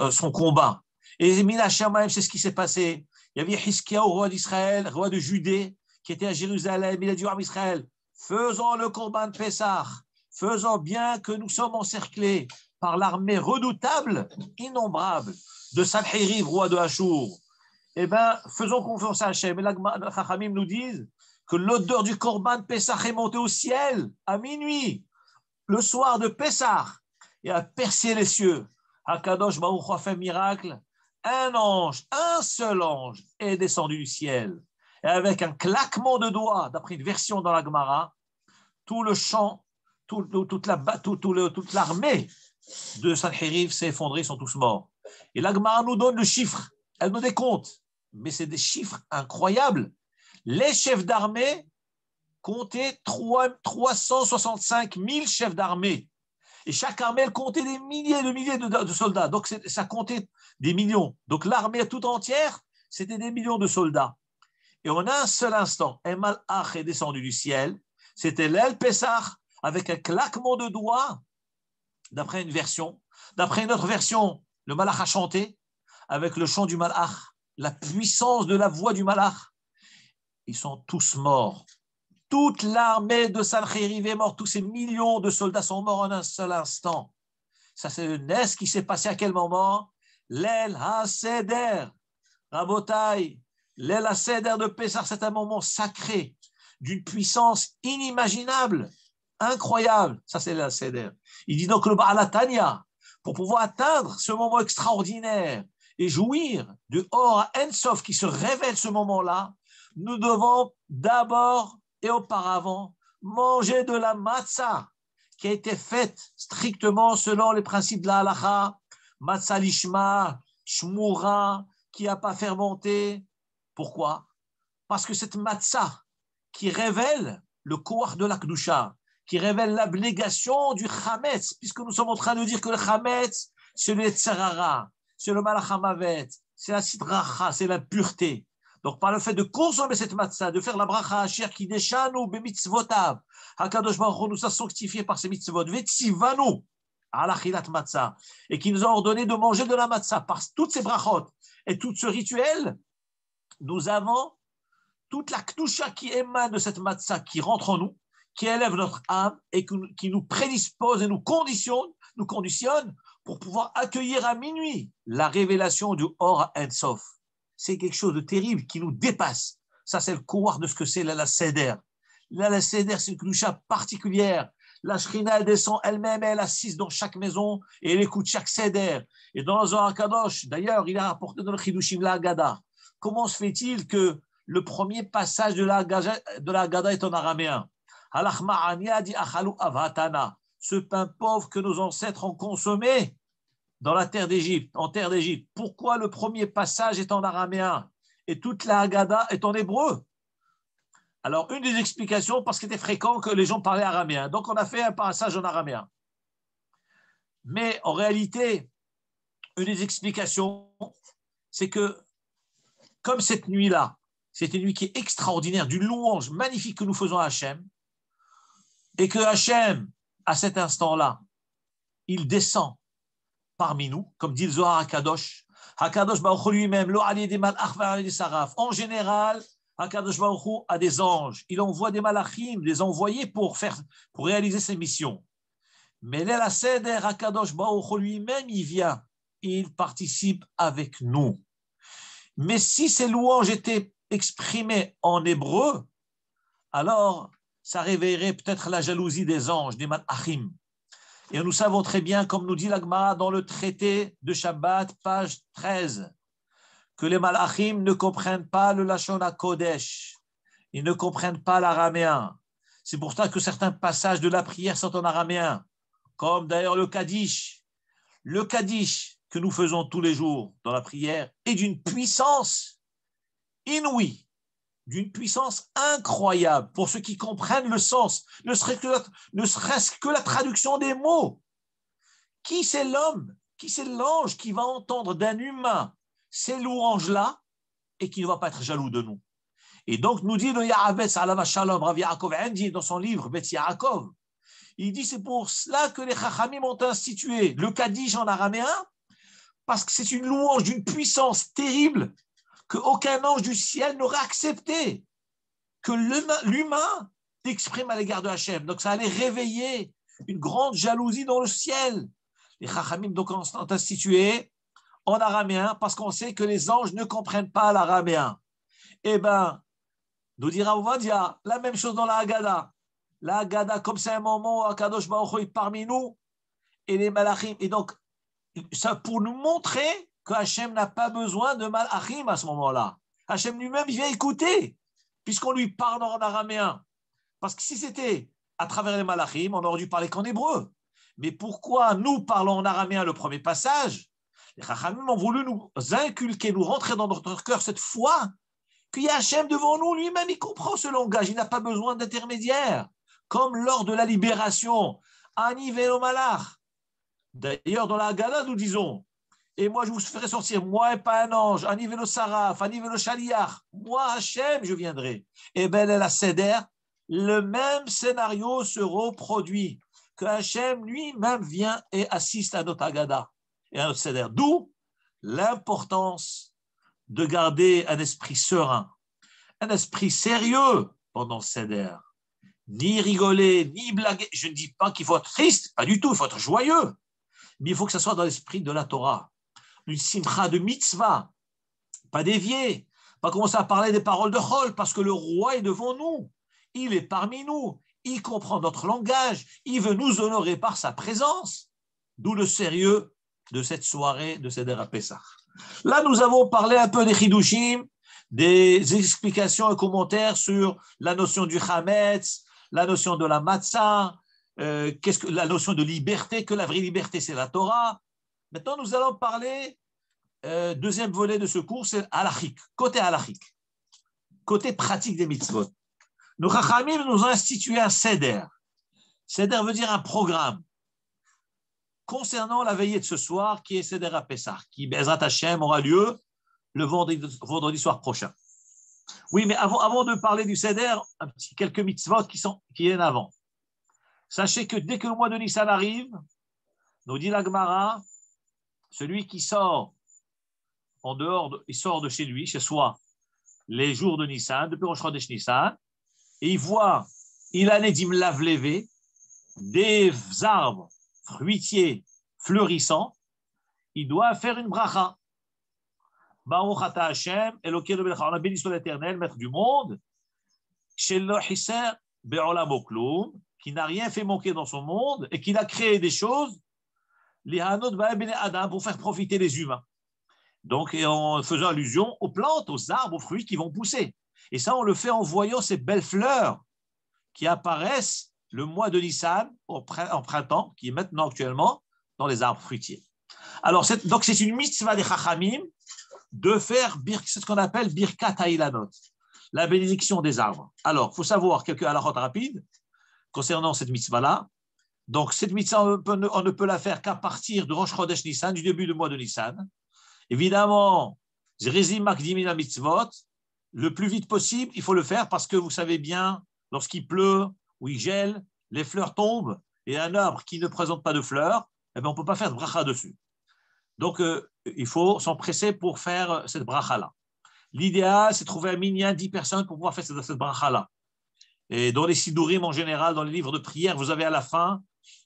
euh, son combat. Et Minashamaim, c'est ce qui s'est passé. Il y avait Hiskia roi d'Israël, roi de Judée, qui était à Jérusalem. Il a dit à oh, Israël, faisons le combat de Pessah, faisons bien que nous sommes encerclés par l'armée redoutable, innombrable, de Sanheriv roi de Hachour, eh bien, faisons confiance à Hachem. Et là, nous disent que l'odeur du Corban de Pessah est montée au ciel à minuit, le soir de Pessah, et a percé les cieux. Hakadosh Baruch a fait miracle. Un ange, un seul ange, est descendu du ciel. Et avec un claquement de doigts, d'après une version dans la Gemara, tout le champ, tout, toute l'armée de Sanheriv s'est effondrée, ils sont tous morts. Et l'Agmara nous donne le chiffre, elle nous décompte, mais c'est des chiffres incroyables. Les chefs d'armée comptaient 365 000 chefs d'armée. Et chaque armée, elle comptait des milliers et de milliers de, soldats. Donc ça comptait des millions. Donc l'armée toute entière, c'était des millions de soldats. Et en un seul instant, emal Ach est descendu du ciel. C'était l'El Pessar avec un claquement de doigts, d'après une version. D'après une autre version, le malach a chanté avec le chant du malach, la puissance de la voix du malach. Ils sont tous morts. Toute l'armée de Sancheriv est morte, tous ces millions de soldats sont morts en un seul instant. Ça, c'est le Nes qui s'est passé à quel moment L'El HaSeder, Rabotai, l'El HaSeder de Pessar, c'est un moment sacré, d'une puissance inimaginable, incroyable. Ça, c'est l'El HaSeder. Il dit donc le Baalatania, pour pouvoir atteindre ce moment extraordinaire et jouir du Or à Ensof qui se révèle ce moment-là, nous devons d'abord et auparavant manger de la matzah qui a été faite strictement selon les principes de la halacha, matza lishma, shmura, qui n'a pas fermenté. Pourquoi Parce que cette matzah qui révèle le kouach de la l'akdusha, qui révèle l'abnégation du Hametz, puisque nous sommes en train de dire que le Hametz, c'est le Tzarara, c'est le Malachamavet, c'est la Sidracha, c'est la pureté. Donc, par le fait de consommer cette matzah, de faire la bracha Hacher qui deshanu be mitzvotav, Hakadosh Baruch nous a sanctifié par ces mitzvot, vetsivanu à matzah, et qui nous a ordonné de manger de la matzah par toutes ces brachot et tout ce rituel, nous avons toute la ktusha qui émane de cette matzah qui rentre en nous, qui élève notre âme et qui nous prédispose et nous conditionne, nous conditionne pour pouvoir accueillir à minuit la révélation du Hor Ensof. C'est quelque chose de terrible qui nous dépasse. Ça, c'est le couloir de ce que c'est la Seder. La Seder, c'est une klusha particulière. La Shrina, elle descend elle-même, elle assiste assise dans chaque maison et elle écoute chaque Seder. Et dans le Zohar d'ailleurs, il a rapporté dans le Chidushim la Comment se fait-il que le premier passage de la est en araméen ce pain pauvre que nos ancêtres ont consommé dans la terre d'Égypte, en terre d'Égypte. Pourquoi le premier passage est en araméen et toute la Haggadah est en hébreu Alors, une des explications, parce qu'il était fréquent que les gens parlaient araméen. Donc, on a fait un passage en araméen. Mais en réalité, une des explications, c'est que comme cette nuit-là, c'est une nuit qui est extraordinaire, d'une louange magnifique que nous faisons à Hachem, et que Hachem, à cet instant-là, il descend parmi nous, comme dit le Zohar Hakadosh. Hakadosh Baruch lui-même, des En général, Hakadosh Baruch a des anges. Il envoie des malachim, des envoyés pour faire, pour réaliser ses missions. Mais l'Ela Seder, Hakadosh Baruch lui-même, il vient, il participe avec nous. Mais si ces louanges étaient exprimées en hébreu, alors ça réveillerait peut-être la jalousie des anges, des malachim. Et nous savons très bien, comme nous dit l'Agma dans le traité de Shabbat, page 13, que les malachim ne comprennent pas le Lachon Kodesh, ils ne comprennent pas l'araméen. C'est pour ça que certains passages de la prière sont en araméen, comme d'ailleurs le Kaddish. Le Kaddish que nous faisons tous les jours dans la prière est d'une puissance inouïe d'une puissance incroyable pour ceux qui comprennent le sens, ne serait-ce que, la traduction des mots. Qui c'est l'homme, qui c'est l'ange qui va entendre d'un humain ces louanges-là et qui ne va pas être jaloux de nous Et donc nous dit le Shalom, Rav Yaakov Endi, dans son livre Bet Yaakov, il dit c'est pour cela que les Chachamim ont institué le Kaddish en araméen, parce que c'est une louange d'une puissance terrible qu'aucun ange du ciel n'aurait accepté que l'humain exprime à l'égard de Hachem. Donc ça allait réveiller une grande jalousie dans le ciel. Les Chachamim donc sont institués en araméen parce qu'on sait que les anges ne comprennent pas l'araméen. Eh bien, nous dira Ouvadia, la même chose dans la Haggadah. La Haggadah, comme c'est un moment où Akadosh Baruch est parmi nous et les Malachim. Et donc, ça pour nous montrer que Hachem n'a pas besoin de Malachim à ce moment-là. Hachem lui-même, il vient écouter, puisqu'on lui parle en araméen. Parce que si c'était à travers les Malachim, on aurait dû parler qu'en hébreu. Mais pourquoi nous parlons en araméen le premier passage Les Chachamim ont voulu nous inculquer, nous rentrer dans notre cœur cette foi qu'il y a Hachem devant nous, lui-même, il comprend ce langage, il n'a pas besoin d'intermédiaire. Comme lors de la libération, Ani Velo D'ailleurs, dans la Haggadah, nous disons et moi, je vous ferai sortir, moi et pas un ange, niveau le Saraf, à le Shaliach, moi, Hachem, je viendrai. Et Bel la Seder, le même scénario se reproduit, que Hachem lui-même vient et assiste à notre Agada et à notre Seder. D'où l'importance de garder un esprit serein, un esprit sérieux pendant Seder. Ni rigoler, ni blaguer. Je ne dis pas qu'il faut être triste, pas du tout, il faut être joyeux mais il faut que ça soit dans l'esprit de la Torah. Une simcha de mitzvah, pas dévier, pas commencer à parler des paroles de Chol, parce que le roi est devant nous, il est parmi nous, il comprend notre langage, il veut nous honorer par sa présence, d'où le sérieux de cette soirée de Seder Pesach. Là, nous avons parlé un peu des Chidushim, des explications et commentaires sur la notion du Hametz, la notion de la Matzah, euh, que la notion de liberté, que la vraie liberté c'est la Torah, Maintenant, nous allons parler, euh, deuxième volet de ce cours, c'est halachique, côté halachique, côté pratique des mitzvot. Nos chachamim nous ont institué un seder. Seder veut dire un programme concernant la veillée de ce soir, qui est Seder à Pessah, qui, Bezrat aura lieu le vendredi, soir prochain. Oui, mais avant, avant de parler du Seder, quelques mitzvot qui, sont, qui viennent avant. Sachez que dès que le mois de Nissan arrive, nous dit la celui qui sort en dehors, de, sort de chez lui, chez soi, les jours de Nissan, depuis Rosh Chodesh Nissan, et il voit, il a Nedim levé des arbres fruitiers fleurissants, il doit faire une bracha. Baruch Ata Hashem, Elokeinu on ben a béni sur l'éternel, maître du monde, chez Hiser Be'olam qui n'a rien fait manquer dans son monde et qui a créé des choses pour faire profiter les humains. Donc, en faisant allusion aux plantes, aux arbres, aux fruits qui vont pousser. Et ça, on le fait en voyant ces belles fleurs qui apparaissent le mois de Nissan, en printemps, qui est maintenant actuellement, dans les arbres fruitiers. Alors, c'est, donc c'est une mitzvah des Chachamim de faire ce qu'on appelle Birkat Ha'ilanot, la bénédiction des arbres. Alors, il faut savoir quelques alarotes rapides concernant cette mitzvah-là. Donc, cette mitzvah, on, ne peut la faire qu'à partir de Rosh Chodesh Nissan, du début du mois de Nissan. Évidemment, Zerezim Makdimina Mitzvot, le plus vite possible, il faut le faire parce que vous savez bien, lorsqu'il pleut ou il gèle, les fleurs tombent et un arbre qui ne présente pas de fleurs, eh ben, on ne peut pas faire de bracha dessus. Donc, euh, il faut s'empresser pour faire cette bracha-là. L'idéal, c'est de trouver un minyan 10 personnes pour pouvoir faire cette, bracha-là. Et dans les sidourim en général, dans les livres de prière, vous avez à la fin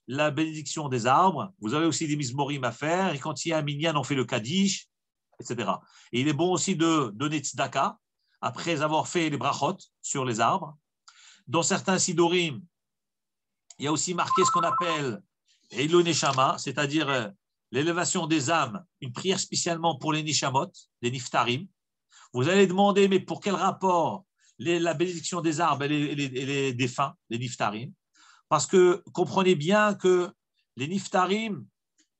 la bénédiction des arbres. Vous avez aussi des mismorim à faire. Et quand il y a un minyan, on fait le kaddish, etc. Et il est bon aussi de donner tzedaka après avoir fait les brachot sur les arbres. Dans certains sidorim, il y a aussi marqué ce qu'on appelle Eloneshama, c'est-à-dire euh, l'élévation des âmes, une prière spécialement pour les nishamot, les niftarim. Vous allez demander, mais pour quel rapport la bénédiction des arbres et les, les défunts, les niftarim parce que comprenez bien que les niftarim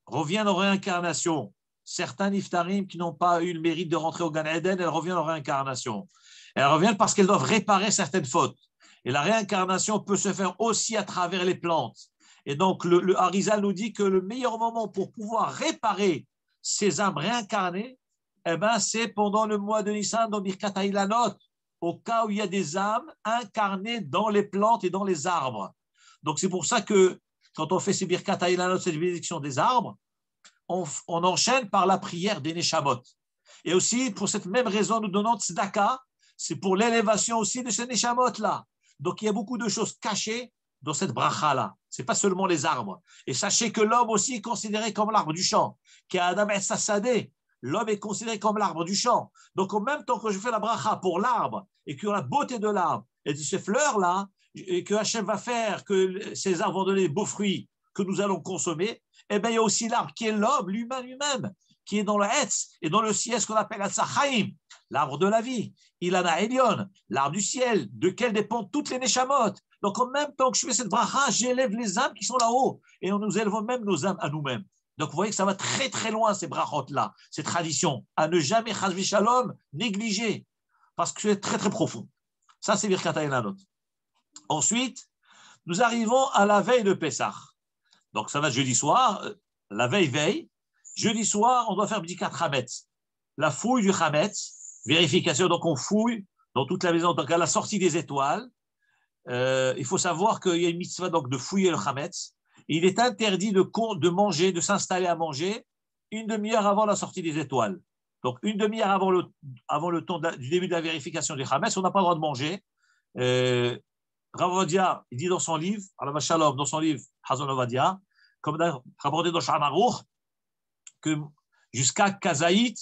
reviennent en réincarnation. Certains niftarim qui n'ont pas eu le mérite de rentrer au Gan Eden, elles reviennent en réincarnation. Elles reviennent parce qu'elles doivent réparer certaines fautes. Et la réincarnation peut se faire aussi à travers les plantes. Et donc, le, Harizal nous dit que le meilleur moment pour pouvoir réparer ces âmes réincarnées, eh ben, c'est pendant le mois de Nissan dans note, au cas où il y a des âmes incarnées dans les plantes et dans les arbres. Donc c'est pour ça que quand on fait ces birkat cette bénédiction des arbres, on, enchaîne par la prière des Neshamot. Et aussi, pour cette même raison, nous donnons tzedaka, c'est pour l'élévation aussi de ces Neshamot-là. Donc il y a beaucoup de choses cachées dans cette bracha-là. Ce n'est pas seulement les arbres. Et sachez que l'homme aussi est considéré comme l'arbre du champ. Adam et l'homme est considéré comme l'arbre du champ. Donc en même temps que je fais la bracha pour l'arbre et que la beauté de l'arbre et de ces fleurs-là, et que Hachem va faire, que ces arbres vont donner beaux fruits que nous allons consommer, et eh bien, il y a aussi l'arbre qui est l'homme, l'humain lui-même, qui est dans le Hetz et dans le ce qu'on appelle Atzachaim, l'arbre de la vie, il en a Elion, l'arbre du ciel, de quel dépendent toutes les Neshamot. Donc, en même temps que je fais cette bracha, j'élève les âmes qui sont là-haut et on nous élevons même nos âmes à nous-mêmes. Donc, vous voyez que ça va très, très loin, ces brachot-là, ces traditions, à ne jamais, chazvi shalom, négliger, parce que c'est très, très profond. Ça, c'est Birkat elanot. Ensuite, nous arrivons à la veille de Pessah. Donc ça va jeudi soir, euh, la veille veille. Jeudi soir, on doit faire Bdikat Hametz, la fouille du Hametz, vérification. Donc on fouille dans toute la maison, donc à la sortie des étoiles. Euh, il faut savoir qu'il y a une mitzvah donc de fouiller le Hametz. Il est interdit de, de manger, de s'installer à manger une demi-heure avant la sortie des étoiles. Donc une demi-heure avant le, avant le temps du début de la vérification du Hametz, on n'a pas le droit de manger. Euh, Ravodia, il dit dans son livre, dans son livre Hazon Ovadia, comme rapporté dans Shamarur, que jusqu'à Kazaït,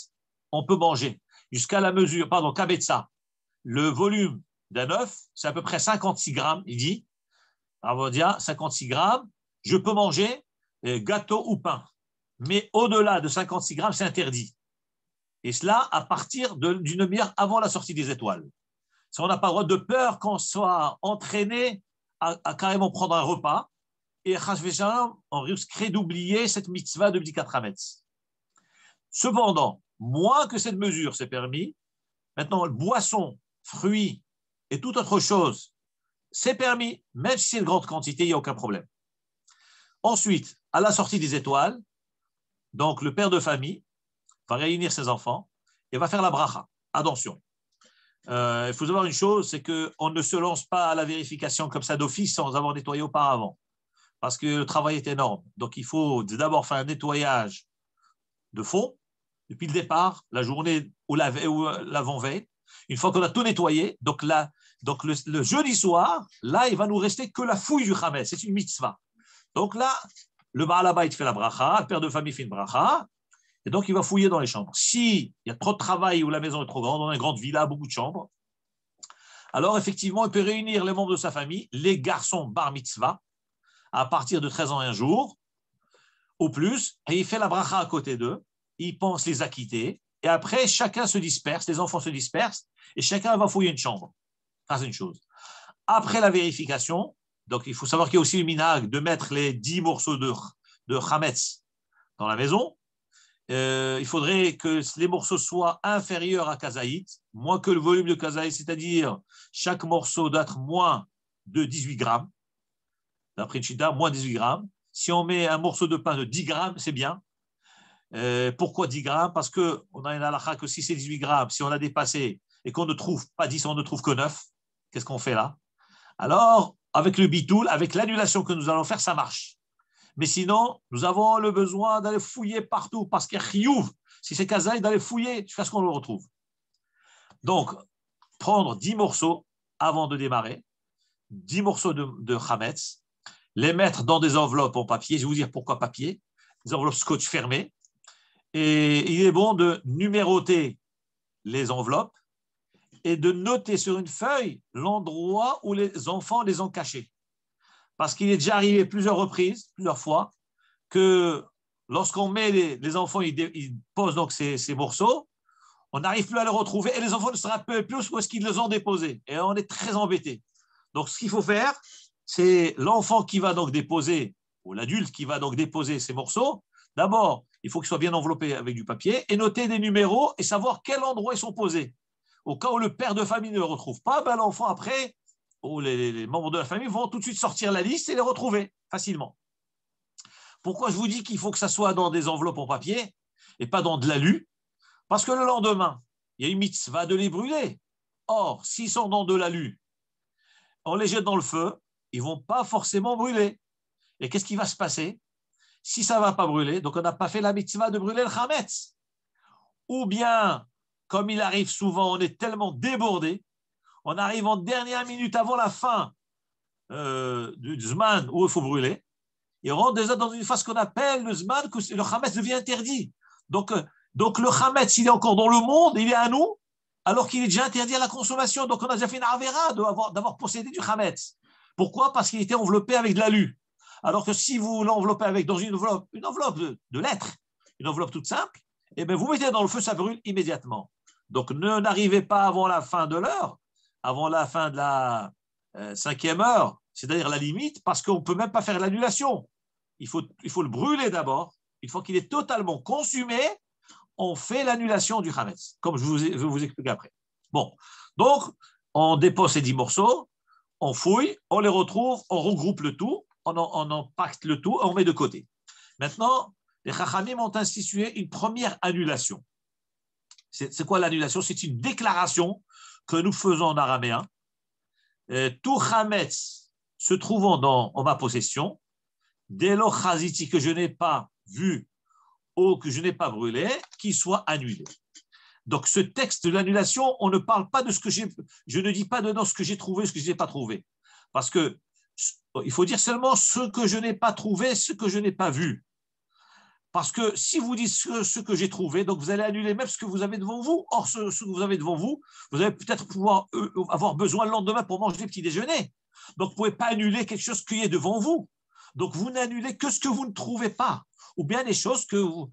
on peut manger. Jusqu'à la mesure, pardon, Kabetsa, le volume d'un œuf, c'est à peu près 56 grammes, il dit. Ravodia, 56 grammes, je peux manger euh, gâteau ou pain. Mais au-delà de 56 grammes, c'est interdit. Et cela à partir d'une bière avant la sortie des étoiles. Si on n'a pas le droit de peur qu'on soit entraîné à, carrément prendre un repas, et on risquerait d'oublier cette mitzvah de 24 Cependant, moins que cette mesure, s'est permis. Maintenant, boisson, fruits et toute autre chose, c'est permis, même si c'est une grande quantité, il n'y a aucun problème. Ensuite, à la sortie des étoiles, donc le père de famille va réunir ses enfants et va faire la bracha. Attention, euh, il faut savoir une chose, c'est qu'on ne se lance pas à la vérification comme ça d'office sans avoir nettoyé auparavant, parce que le travail est énorme. Donc, il faut d'abord faire un nettoyage de fond depuis le départ, la journée ou euh, l'avant-veille. Une fois qu'on a tout nettoyé, donc, là, donc le, jeudi soir, là, il va nous rester que la fouille du Hametz. C'est une mitzvah. Donc là, le Baal fait la bracha, le père de famille fait une bracha, et donc, il va fouiller dans les chambres. S'il y a trop de travail ou la maison est trop grande, on a une grande villa, beaucoup de chambres, alors effectivement, il peut réunir les membres de sa famille, les garçons bar mitzvah, à partir de 13 ans et un jour, au plus, et il fait la bracha à côté d'eux, il pense les acquitter, et après, chacun se disperse, les enfants se dispersent, et chacun va fouiller une chambre. Ça, c'est une chose. Après la vérification, donc il faut savoir qu'il y a aussi le minag de mettre les 10 morceaux de, de chametz dans la maison, euh, il faudrait que les morceaux soient inférieurs à kazaït, moins que le volume de kazaït, c'est-à-dire chaque morceau doit être moins de 18 grammes. D'après Chida, moins 18 grammes. Si on met un morceau de pain de 10 grammes, c'est bien. Euh, pourquoi 10 grammes Parce qu'on a une halakha que si c'est 18 grammes, si on a dépassé et qu'on ne trouve pas 10, on ne trouve que 9, qu'est-ce qu'on fait là Alors, avec le bitoul, avec l'annulation que nous allons faire, ça marche. Mais sinon, nous avons le besoin d'aller fouiller partout parce qu'il y Si c'est kazaï, d'aller fouiller jusqu'à ce qu'on le retrouve. Donc, prendre 10 morceaux avant de démarrer, 10 morceaux de, de les mettre dans des enveloppes en papier. Je vais vous dire pourquoi papier. Des enveloppes scotch fermées. Et il est bon de numéroter les enveloppes et de noter sur une feuille l'endroit où les enfants les ont cachés. Parce qu'il est déjà arrivé plusieurs reprises, plusieurs fois, que lorsqu'on met les, enfants, ils, posent donc ces, morceaux, on n'arrive plus à les retrouver et les enfants ne se rappellent plus où est-ce qu'ils les ont déposés. Et on est très embêté. Donc, ce qu'il faut faire, c'est l'enfant qui va donc déposer, ou l'adulte qui va donc déposer ces morceaux. D'abord, il faut qu'ils soient bien enveloppés avec du papier et noter des numéros et savoir quel endroit ils sont posés. Au cas où le père de famille ne le retrouve pas, ben, l'enfant, après, ou les, membres de la famille vont tout de suite sortir la liste et les retrouver facilement. Pourquoi je vous dis qu'il faut que ça soit dans des enveloppes en papier et pas dans de l'alu Parce que le lendemain, il y a une mitzvah de les brûler. Or, s'ils sont dans de l'alu, on les jette dans le feu, ils vont pas forcément brûler. Et qu'est-ce qui va se passer si ça va pas brûler Donc, on n'a pas fait la mitzvah de brûler le chametz. Ou bien, comme il arrive souvent, on est tellement débordé on arrive en dernière minute avant la fin euh, du Zman où il faut brûler. Et on rentre déjà dans une phase qu'on appelle le Zman, le Khamet devient interdit. Donc, euh, donc le Khamet il est encore dans le monde, il est à nous, alors qu'il est déjà interdit à la consommation. Donc on a déjà fait une avoir d'avoir possédé du Khamet. Pourquoi Parce qu'il était enveloppé avec de l'alu. Alors que si vous l'enveloppez avec dans une enveloppe, une enveloppe de, lettres, une enveloppe toute simple, et eh bien vous mettez dans le feu, ça brûle immédiatement. Donc ne n'arrivez pas avant la fin de l'heure, avant la fin de la euh, cinquième heure, c'est-à-dire la limite, parce qu'on ne peut même pas faire l'annulation. Il faut, il faut le brûler d'abord. il faut qu'il est totalement consumé, on fait l'annulation du Hametz, comme je vous, vous explique après. Bon, donc, on dépose ces dix morceaux, on fouille, on les retrouve, on regroupe le tout, on, en, on le tout, on met de côté. Maintenant, les Chachamim ont institué une première annulation. C'est quoi l'annulation C'est une déclaration que nous faisons en araméen, euh, tout Hametz se trouvant dans, ma possession, dès lors que je n'ai pas vu ou que je n'ai pas brûlé, qu'il soit annulé. Donc ce texte de l'annulation, on ne parle pas de ce que j'ai, je ne dis pas dedans ce que j'ai trouvé, ce que je n'ai pas trouvé. Parce que il faut dire seulement ce que je n'ai pas trouvé, ce que je n'ai pas vu. Parce que si vous dites ce, que j'ai trouvé, donc vous allez annuler même ce que vous avez devant vous. Or, ce, que vous avez devant vous, vous allez peut-être pouvoir euh, avoir besoin le lendemain pour manger des petits déjeuner Donc, vous ne pouvez pas annuler quelque chose qui est devant vous. Donc, vous n'annulez que ce que vous ne trouvez pas. Ou bien les choses que vous,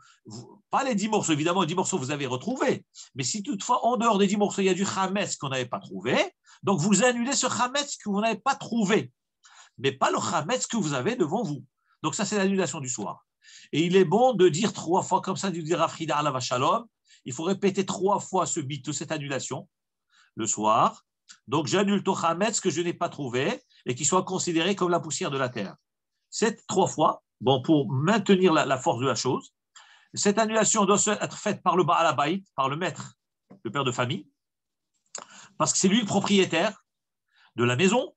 Pas les dix morceaux, évidemment, les dix morceaux, vous avez retrouvé. Mais si toutefois, en dehors des dix morceaux, il y a du Hametz qu'on n'avait pas trouvé, donc vous annulez ce Hametz que vous n'avez pas trouvé. Mais pas le Hametz que vous avez devant vous. Donc, ça, c'est l'annulation du soir. Et il est bon de dire trois fois comme ça, du dire à la Shalom. Il faut répéter trois fois ce bit, cette annulation, le soir. Donc j'annule ce que je n'ai pas trouvé et qui soit considéré comme la poussière de la terre. C'est trois fois, bon, pour maintenir la, force de la chose. Cette annulation doit être faite par le Baal par le maître, le père de famille, parce que c'est lui le propriétaire de la maison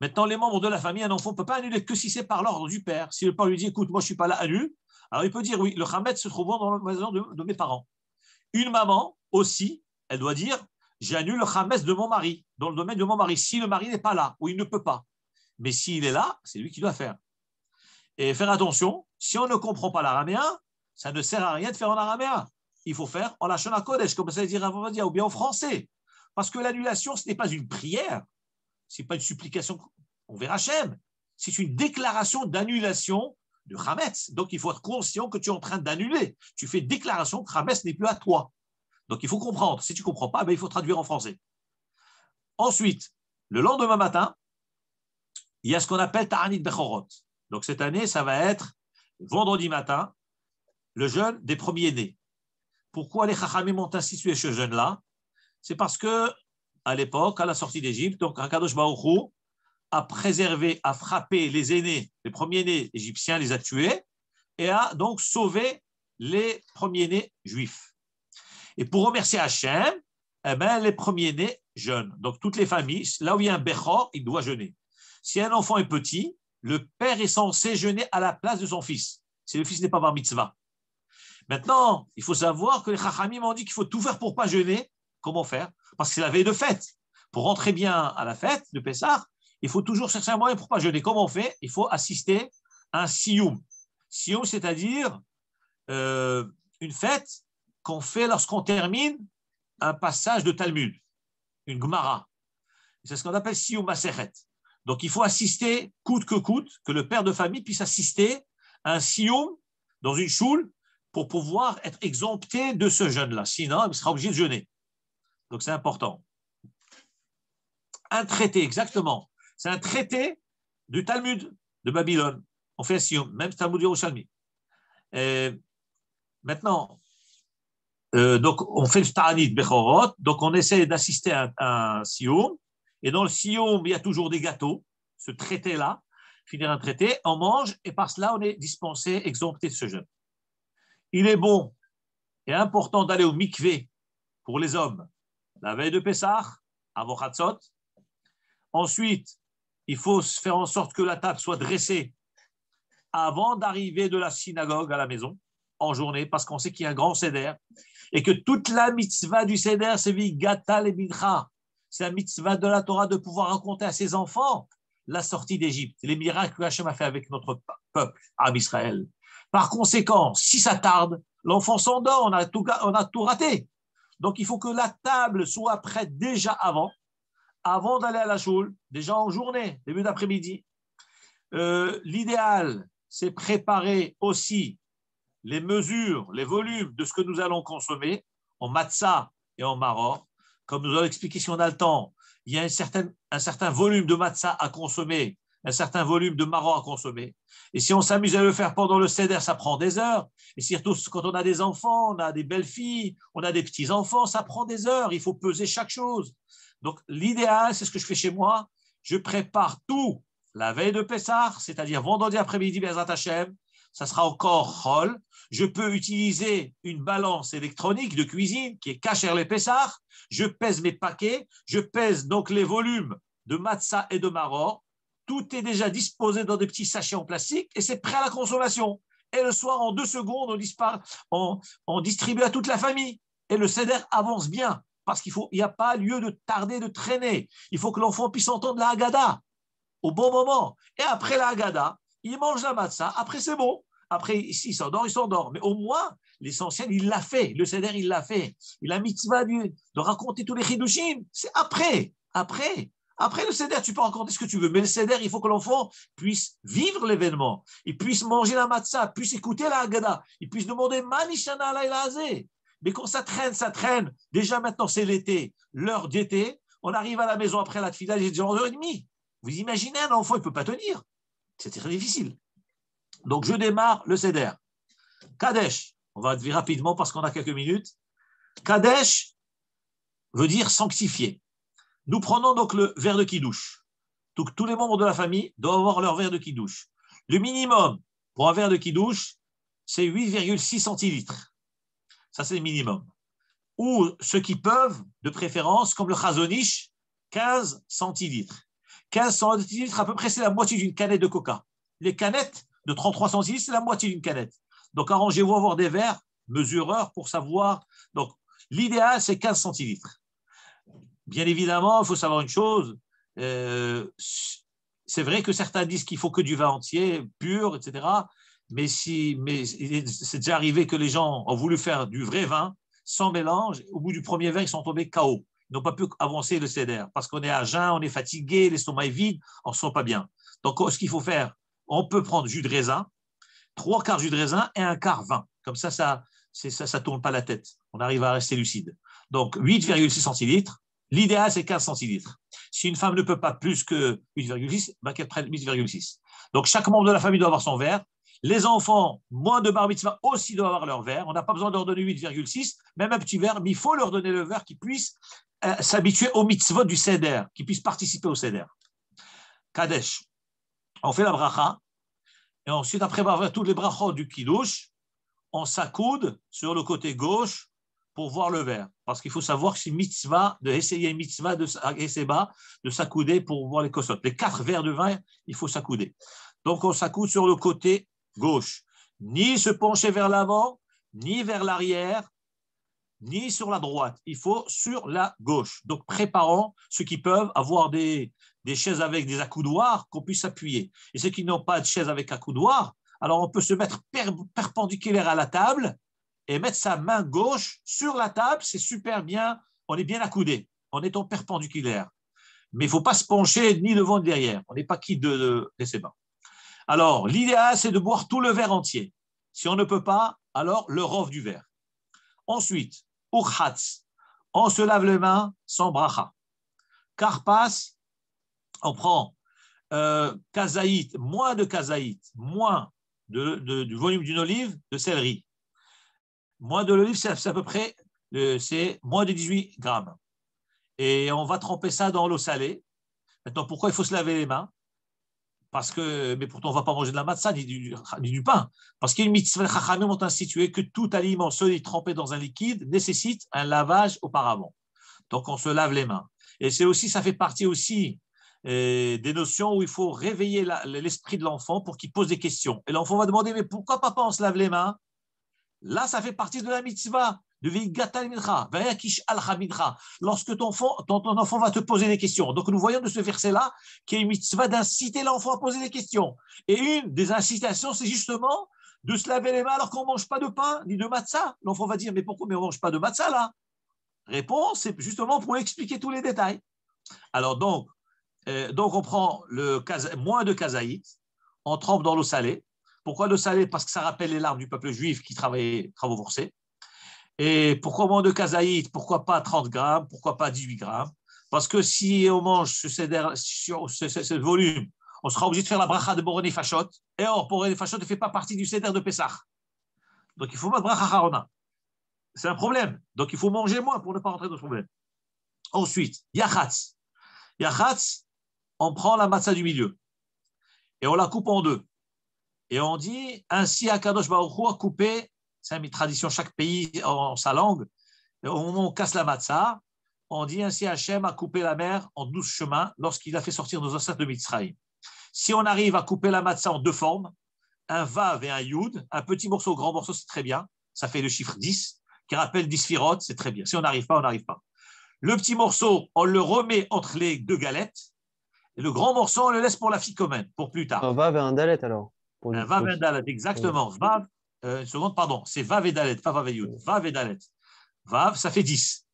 Maintenant, les membres de la famille, un enfant ne peut pas annuler que si c'est par l'ordre du père. Si le père lui dit, écoute, moi, je ne suis pas là, annule. Alors, il peut dire, oui, le khamet se trouve dans la maison de, mes parents. Une maman aussi, elle doit dire, j'annule le khamet de mon mari, dans le domaine de mon mari, si le mari n'est pas là, ou il ne peut pas. Mais s'il est là, c'est lui qui doit faire. Et faire attention, si on ne comprend pas l'araméen, ça ne sert à rien de faire en araméen. Il faut faire en lâchant Kodesh, comme ça veut dire, ou bien en français. Parce que l'annulation, ce n'est pas une prière, n'est pas une supplication verra Hachem, c'est une déclaration d'annulation de Hametz. Donc il faut être conscient que tu es en train d'annuler. Tu fais déclaration que Hametz n'est plus à toi. Donc il faut comprendre. Si tu ne comprends pas, ben, il faut traduire en français. Ensuite, le lendemain matin, il y a ce qu'on appelle Ta'anit Bechorot. Donc cette année, ça va être vendredi matin, le jeûne des premiers-nés. Pourquoi les Chachamim ont institué ce jeûne-là C'est parce que à l'époque, à la sortie d'Égypte. Donc, Akadosh Baruchou a préservé, a frappé les aînés, les premiers-nés égyptiens, les a tués, et a donc sauvé les premiers-nés juifs. Et pour remercier Hachem, eh ben, les premiers-nés jeûnent. Donc, toutes les familles, là où il y a un Bechor, il doit jeûner. Si un enfant est petit, le père est censé jeûner à la place de son fils, si le fils n'est pas bar mitzvah. Maintenant, il faut savoir que les chachamim ont dit qu'il faut tout faire pour pas jeûner, Comment faire Parce que c'est la veille de fête. Pour rentrer bien à la fête de Pessah, il faut toujours chercher un moyen pour pas jeûner. Comment on fait Il faut assister à un sioum. Sioum, c'est-à-dire euh, une fête qu'on fait lorsqu'on termine un passage de Talmud, une Gemara. C'est ce qu'on appelle sioum maseret. Donc il faut assister coûte que coûte, que le père de famille puisse assister à un sioum dans une choule pour pouvoir être exempté de ce jeûne-là. Sinon, il sera obligé de jeûner. Donc c'est important. Un traité, exactement. C'est un traité du Talmud de Babylone. On fait un même Talmud Yerushalmi. maintenant, euh, donc on fait le de Bechorot, donc on essaie d'assister à, un Sion. Et dans le Sion, il y a toujours des gâteaux, ce traité-là, finir un traité, on mange et par cela on est dispensé, exempté de ce jeûne. Il est bon et important d'aller au mikvé pour les hommes la veille de Pessah, avant Hatzot. Ensuite, il faut faire en sorte que la table soit dressée avant d'arriver de la synagogue à la maison en journée, parce qu'on sait qu'il y a un grand seder et que toute la mitzvah du seder, c'est Mincha. C'est la mitzvah de la Torah de pouvoir raconter à ses enfants la sortie d'Égypte, les miracles que Hachem a fait avec notre peuple, à Israël. Par conséquent, si ça tarde, l'enfant s'endort, on, on a tout raté. Donc, il faut que la table soit prête déjà avant, avant d'aller à la choule, déjà en journée, début d'après-midi. Euh, l'idéal, c'est préparer aussi les mesures, les volumes de ce que nous allons consommer en matzah et en maror. Comme nous allons expliqué, si on a le temps, il y a un certain volume de matzah à consommer un certain volume de marron à consommer. Et si on s'amuse à le faire pendant le céder ça prend des heures. Et surtout, quand on a des enfants, on a des belles filles, on a des petits-enfants, ça prend des heures. Il faut peser chaque chose. Donc, l'idéal, c'est ce que je fais chez moi. Je prépare tout la veille de Pessar, c'est-à-dire vendredi après-midi, Bézat Hachem. Ça sera encore Hol. Je peux utiliser une balance électronique de cuisine qui est cachère les Pessar. Je pèse mes paquets. Je pèse donc les volumes de matzah et de maror tout est déjà disposé dans des petits sachets en plastique et c'est prêt à la consommation. Et le soir, en deux secondes, on, on, on distribue à toute la famille. Et le seder avance bien parce qu'il n'y a pas lieu de tarder, de traîner. Il faut que l'enfant puisse entendre la Haggadah au bon moment. Et après la Haggadah, il mange la matzah. Après, c'est bon. Après, s'il s'endort, il s'endort. Mais au moins, l'essentiel, il l'a fait. Le Seder, il l'a fait. Il a mitzvah de, de raconter tous les chidushim. C'est après. Après. Après le seder, tu peux raconter ce que tu veux, mais le seder, il faut que l'enfant puisse vivre l'événement, il puisse manger la matzah, puisse écouter la agada, il puisse demander Manishana Azeh. Mais quand ça traîne, ça traîne. Déjà maintenant, c'est l'été, l'heure d'été. On arrive à la maison après la fidèle, il est déjà 11h30. Vous imaginez, un enfant, il ne peut pas tenir. C'est très difficile. Donc, je démarre le seder. Kadesh, on va dire rapidement parce qu'on a quelques minutes. Kadesh veut dire sanctifier. Nous prenons donc le verre de kidouche. Donc tous les membres de la famille doivent avoir leur verre de kidouche. Le minimum pour un verre de kidouche, c'est 8,6 centilitres. Ça, c'est le minimum. Ou ceux qui peuvent, de préférence, comme le chazoniche, 15 centilitres. 15 centilitres, à peu près, c'est la moitié d'une canette de coca. Les canettes de 33 centilitres, c'est la moitié d'une canette. Donc, arrangez-vous à avoir des verres mesureurs pour savoir. Donc, l'idéal, c'est 15 centilitres. Bien évidemment, il faut savoir une chose. Euh, c'est vrai que certains disent qu'il faut que du vin entier, pur, etc. Mais, si, mais c'est déjà arrivé que les gens ont voulu faire du vrai vin sans mélange. Au bout du premier vin, ils sont tombés KO. Ils n'ont pas pu avancer le CDR parce qu'on est à jeun, on est fatigué, l'estomac est vide, on ne se sent pas bien. Donc, ce qu'il faut faire, on peut prendre jus de raisin, trois quarts jus de raisin et un quart vin. Comme ça, ça ne ça, ça tourne pas la tête. On arrive à rester lucide. Donc, 8,6 centilitres, L'idéal, c'est 15 centilitres. Si une femme ne peut pas plus que 8,6, ben qu'elle prenne 8,6. Donc, chaque membre de la famille doit avoir son verre. Les enfants, moins de bar mitzvah, aussi doivent avoir leur verre. On n'a pas besoin de leur donner 8,6, même un petit verre, mais il faut leur donner le verre qui puisse euh, s'habituer au mitzvah du seder, qui puisse participer au seder. Kadesh, on fait la bracha, et ensuite, après avoir tous les brachos du kiddush, on s'accoude sur le côté gauche pour voir le verre. Parce qu'il faut savoir que c'est mitzvah, de essayer mitzvah de, de s'accouder pour voir les cossottes. Les quatre verres de vin, il faut s'accouder. Donc on s'accoude sur le côté gauche. Ni se pencher vers l'avant, ni vers l'arrière, ni sur la droite. Il faut sur la gauche. Donc préparons ceux qui peuvent avoir des, des chaises avec des accoudoirs qu'on puisse appuyer. Et ceux qui n'ont pas de chaise avec accoudoir, alors on peut se mettre perpendiculaire à la table et mettre sa main gauche sur la table, c'est super bien, on est bien accoudé, on est en perpendiculaire. Mais il ne faut pas se pencher ni devant ni derrière, on n'est pas qui de, laisser Alors, l'idéal, c'est de boire tout le verre entier. Si on ne peut pas, alors le rove du verre. Ensuite, urhatz, on se lave les mains sans bracha. Karpas, on prend euh, moins de kazaït, moins du volume d'une olive, de céleri. Moins de l'olive, c'est à peu près c'est moins de 18 grammes. Et on va tremper ça dans l'eau salée. Maintenant, pourquoi il faut se laver les mains Parce que, mais pourtant, on ne va pas manger de la matzah ni du, ni du pain. Parce qu'il y a une mitzvah chachamim ont institué que tout aliment solide trempé dans un liquide nécessite un lavage auparavant. Donc, on se lave les mains. Et c'est aussi, ça fait partie aussi euh, des notions où il faut réveiller l'esprit de l'enfant pour qu'il pose des questions. Et l'enfant va demander, mais pourquoi papa on se lave les mains Là, ça fait partie de la mitzvah. De Lorsque ton enfant, ton, ton enfant va te poser des questions. Donc, nous voyons de ce verset-là qu'il y a une mitzvah d'inciter l'enfant à poser des questions. Et une des incitations, c'est justement de se laver les mains alors qu'on ne mange pas de pain ni de matzah. L'enfant va dire, mais pourquoi mais on ne mange pas de matzah là Réponse, c'est justement pour expliquer tous les détails. Alors donc, euh, donc on prend le, moins de kazaït, on trempe dans l'eau salée, pourquoi le salé Parce que ça rappelle les larmes du peuple juif qui travaillait travaux forcés. Et pourquoi moins de kazaït Pourquoi pas 30 grammes Pourquoi pas 18 grammes Parce que si on mange ce, ce, ce, volume, on sera obligé de faire la bracha de Boroné Fachot. Et or, Boroné Fachot ne fait pas partie du Seder de Pessah. Donc, il faut pas de bracha Harona. C'est un problème. Donc, il faut manger moins pour ne pas rentrer dans ce problème. Ensuite, Yachatz. Yachatz, on prend la matzah du milieu et on la coupe en deux. Et on dit, ainsi Akadosh Baruch a coupé, c'est une tradition, chaque pays en sa langue, au moment où on casse la matzah, on dit ainsi Hachem a coupé la mer en douze chemins lorsqu'il a fait sortir nos ancêtres de Mitzrayim. Si on arrive à couper la matzah en deux formes, un vav et un yud, un petit morceau, grand morceau, c'est très bien, ça fait le chiffre 10, qui rappelle 10 firotes, c'est très bien. Si on n'arrive pas, on n'arrive pas. Le petit morceau, on le remet entre les deux galettes, et le grand morceau, on le laisse pour la fille commune, pour plus tard. Un vav et un dalet alors euh, Vav et euh, Dalet, exactement. Vav, une seconde, pardon, c'est Vav et Dalet, pas Vav et Vav Dalet. Vav, ça fait 10.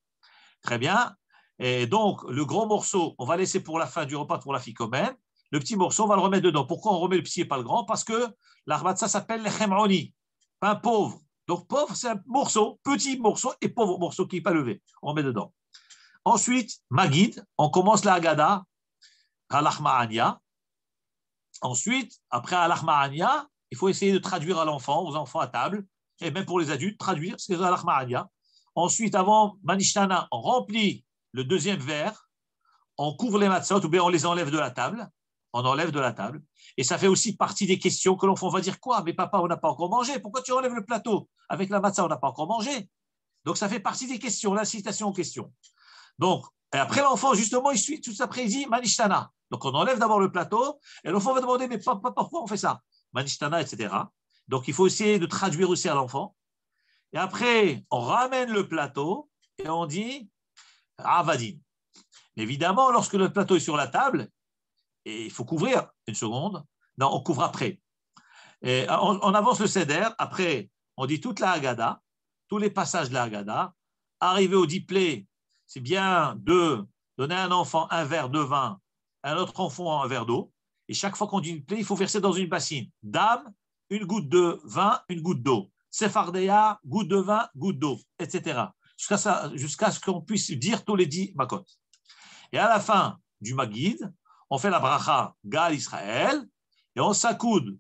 Très bien. Et donc, le gros morceau, on va laisser pour la fin du repas pour la ficomène. Le petit morceau, on va le remettre dedans. Pourquoi on remet le petit et pas le grand Parce que ça s'appelle le chemroni, pain pauvre. Donc, pauvre, c'est un morceau, petit morceau et pauvre morceau qui n'est pas levé. On met dedans. Ensuite, Magid, on commence la agada. Ensuite, après al il faut essayer de traduire à l'enfant, aux enfants à table, et même pour les adultes, traduire ce qu'est al Ensuite, avant Manishtana, on remplit le deuxième verre, on couvre les matzot, ou bien on les enlève de la table. On enlève de la table. Et ça fait aussi partie des questions que l'enfant va dire quoi Mais papa, on n'a pas encore mangé. Pourquoi tu enlèves le plateau Avec la matzah, on n'a pas encore mangé. Donc, ça fait partie des questions, l'incitation aux questions. Donc, et après, l'enfant, justement, il suit tout Après, il dit Manishtana. Donc, on enlève d'abord le plateau, et l'enfant va demander, mais papa, pourquoi on fait ça Manishtana, etc. Donc, il faut essayer de traduire aussi à l'enfant. Et après, on ramène le plateau, et on dit, Avadin. Ah, Évidemment, lorsque le plateau est sur la table, et il faut couvrir une seconde. Non, on couvre après. Et on, avance le seder. Après, on dit toute la Haggadah, tous les passages de la Haggadah. Arrivé au diplé, c'est bien de donner à un enfant un verre de vin, à un autre enfant un verre d'eau, et chaque fois qu'on dit une plaie, il faut verser dans une bassine. Dame, une goutte de vin, une goutte d'eau. Sephardéa, goutte de vin, goutte d'eau, etc. Jusqu'à ce qu'on puisse dire tous les dix makot. Et à la fin du Maguide, on fait la bracha Gal Israël et on s'accoude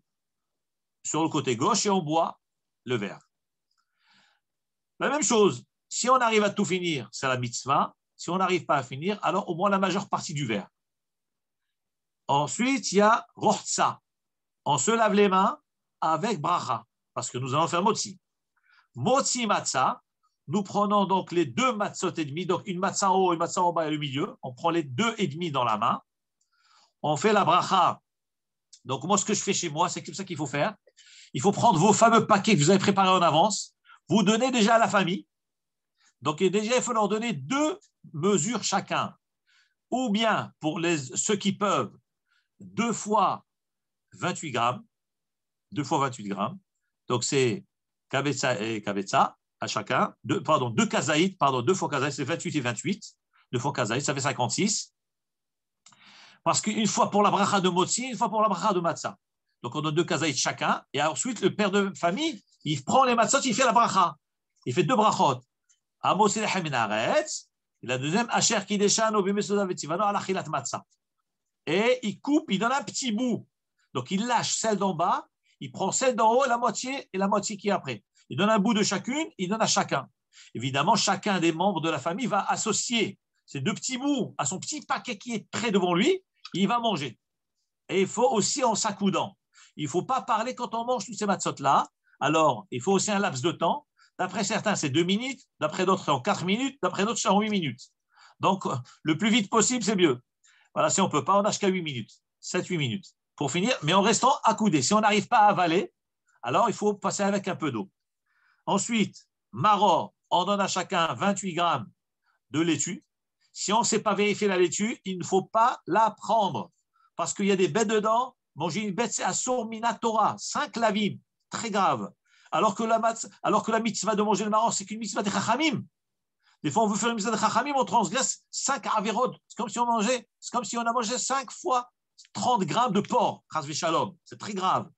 sur le côté gauche et on boit le verre. La même chose, si on arrive à tout finir, c'est la mitzvah. Si on n'arrive pas à finir, alors au moins la majeure partie du verre. Ensuite, il y a rohtsa. On se lave les mains avec bracha, parce que nous allons faire motzi. Motzi matza, nous prenons donc les deux matzot et demi, donc une matza en haut une matza en bas et le milieu. On prend les deux et demi dans la main. On fait la bracha. Donc, moi, ce que je fais chez moi, c'est comme ça qu'il faut faire. Il faut prendre vos fameux paquets que vous avez préparés en avance, vous donnez déjà à la famille, donc déjà, il faut leur donner deux mesures chacun. Ou bien pour les, ceux qui peuvent, deux fois 28 grammes, deux fois 28 grammes. Donc c'est kavetsa et Kavetsa à chacun. pardon, deux kazaïdes, pardon, deux fois kazaïdes, c'est 28 et 28. Deux fois kazaïdes, ça fait 56. Parce qu'une fois pour la bracha de Motsi, une fois pour la bracha de matza. Donc on donne deux kazaïdes chacun. Et ensuite, le père de famille, il prend les matzot, il fait la bracha. Il fait deux brachot. Et la deuxième, Et il coupe, il donne un petit bout. Donc il lâche celle d'en bas, il prend celle d'en haut, la moitié et la moitié qui est après. Il donne un bout de chacune, il donne à chacun. Évidemment, chacun des membres de la famille va associer ces deux petits bouts à son petit paquet qui est près devant lui, il va manger. Et il faut aussi en s'accoudant. Il ne faut pas parler quand on mange tous ces matzot-là. Alors, il faut aussi un laps de temps D'après certains, c'est deux minutes, d'après d'autres, c'est en quatre minutes, d'après d'autres, c'est en 8 minutes. Donc, le plus vite possible, c'est mieux. Voilà, si on ne peut pas, on nage qu'à 8 minutes, 7-8 minutes pour finir, mais en restant accoudé. Si on n'arrive pas à avaler, alors il faut passer avec un peu d'eau. Ensuite, maror, on donne à chacun 28 grammes de laitue. Si on ne sait pas vérifier la laitue, il ne faut pas la prendre parce qu'il y a des bêtes dedans. Manger une bête, c'est cinq 5 lavibes, très grave. Alors que la, alors que la mitzvah de manger le maror, c'est qu'une mitzvah de chachamim. Des fois, on veut faire une mitzvah de chachamim, on transgresse 5 averod. C'est comme si on mangeait, c'est comme si on a mangé 5 fois 30 grammes de porc, C'est très grave.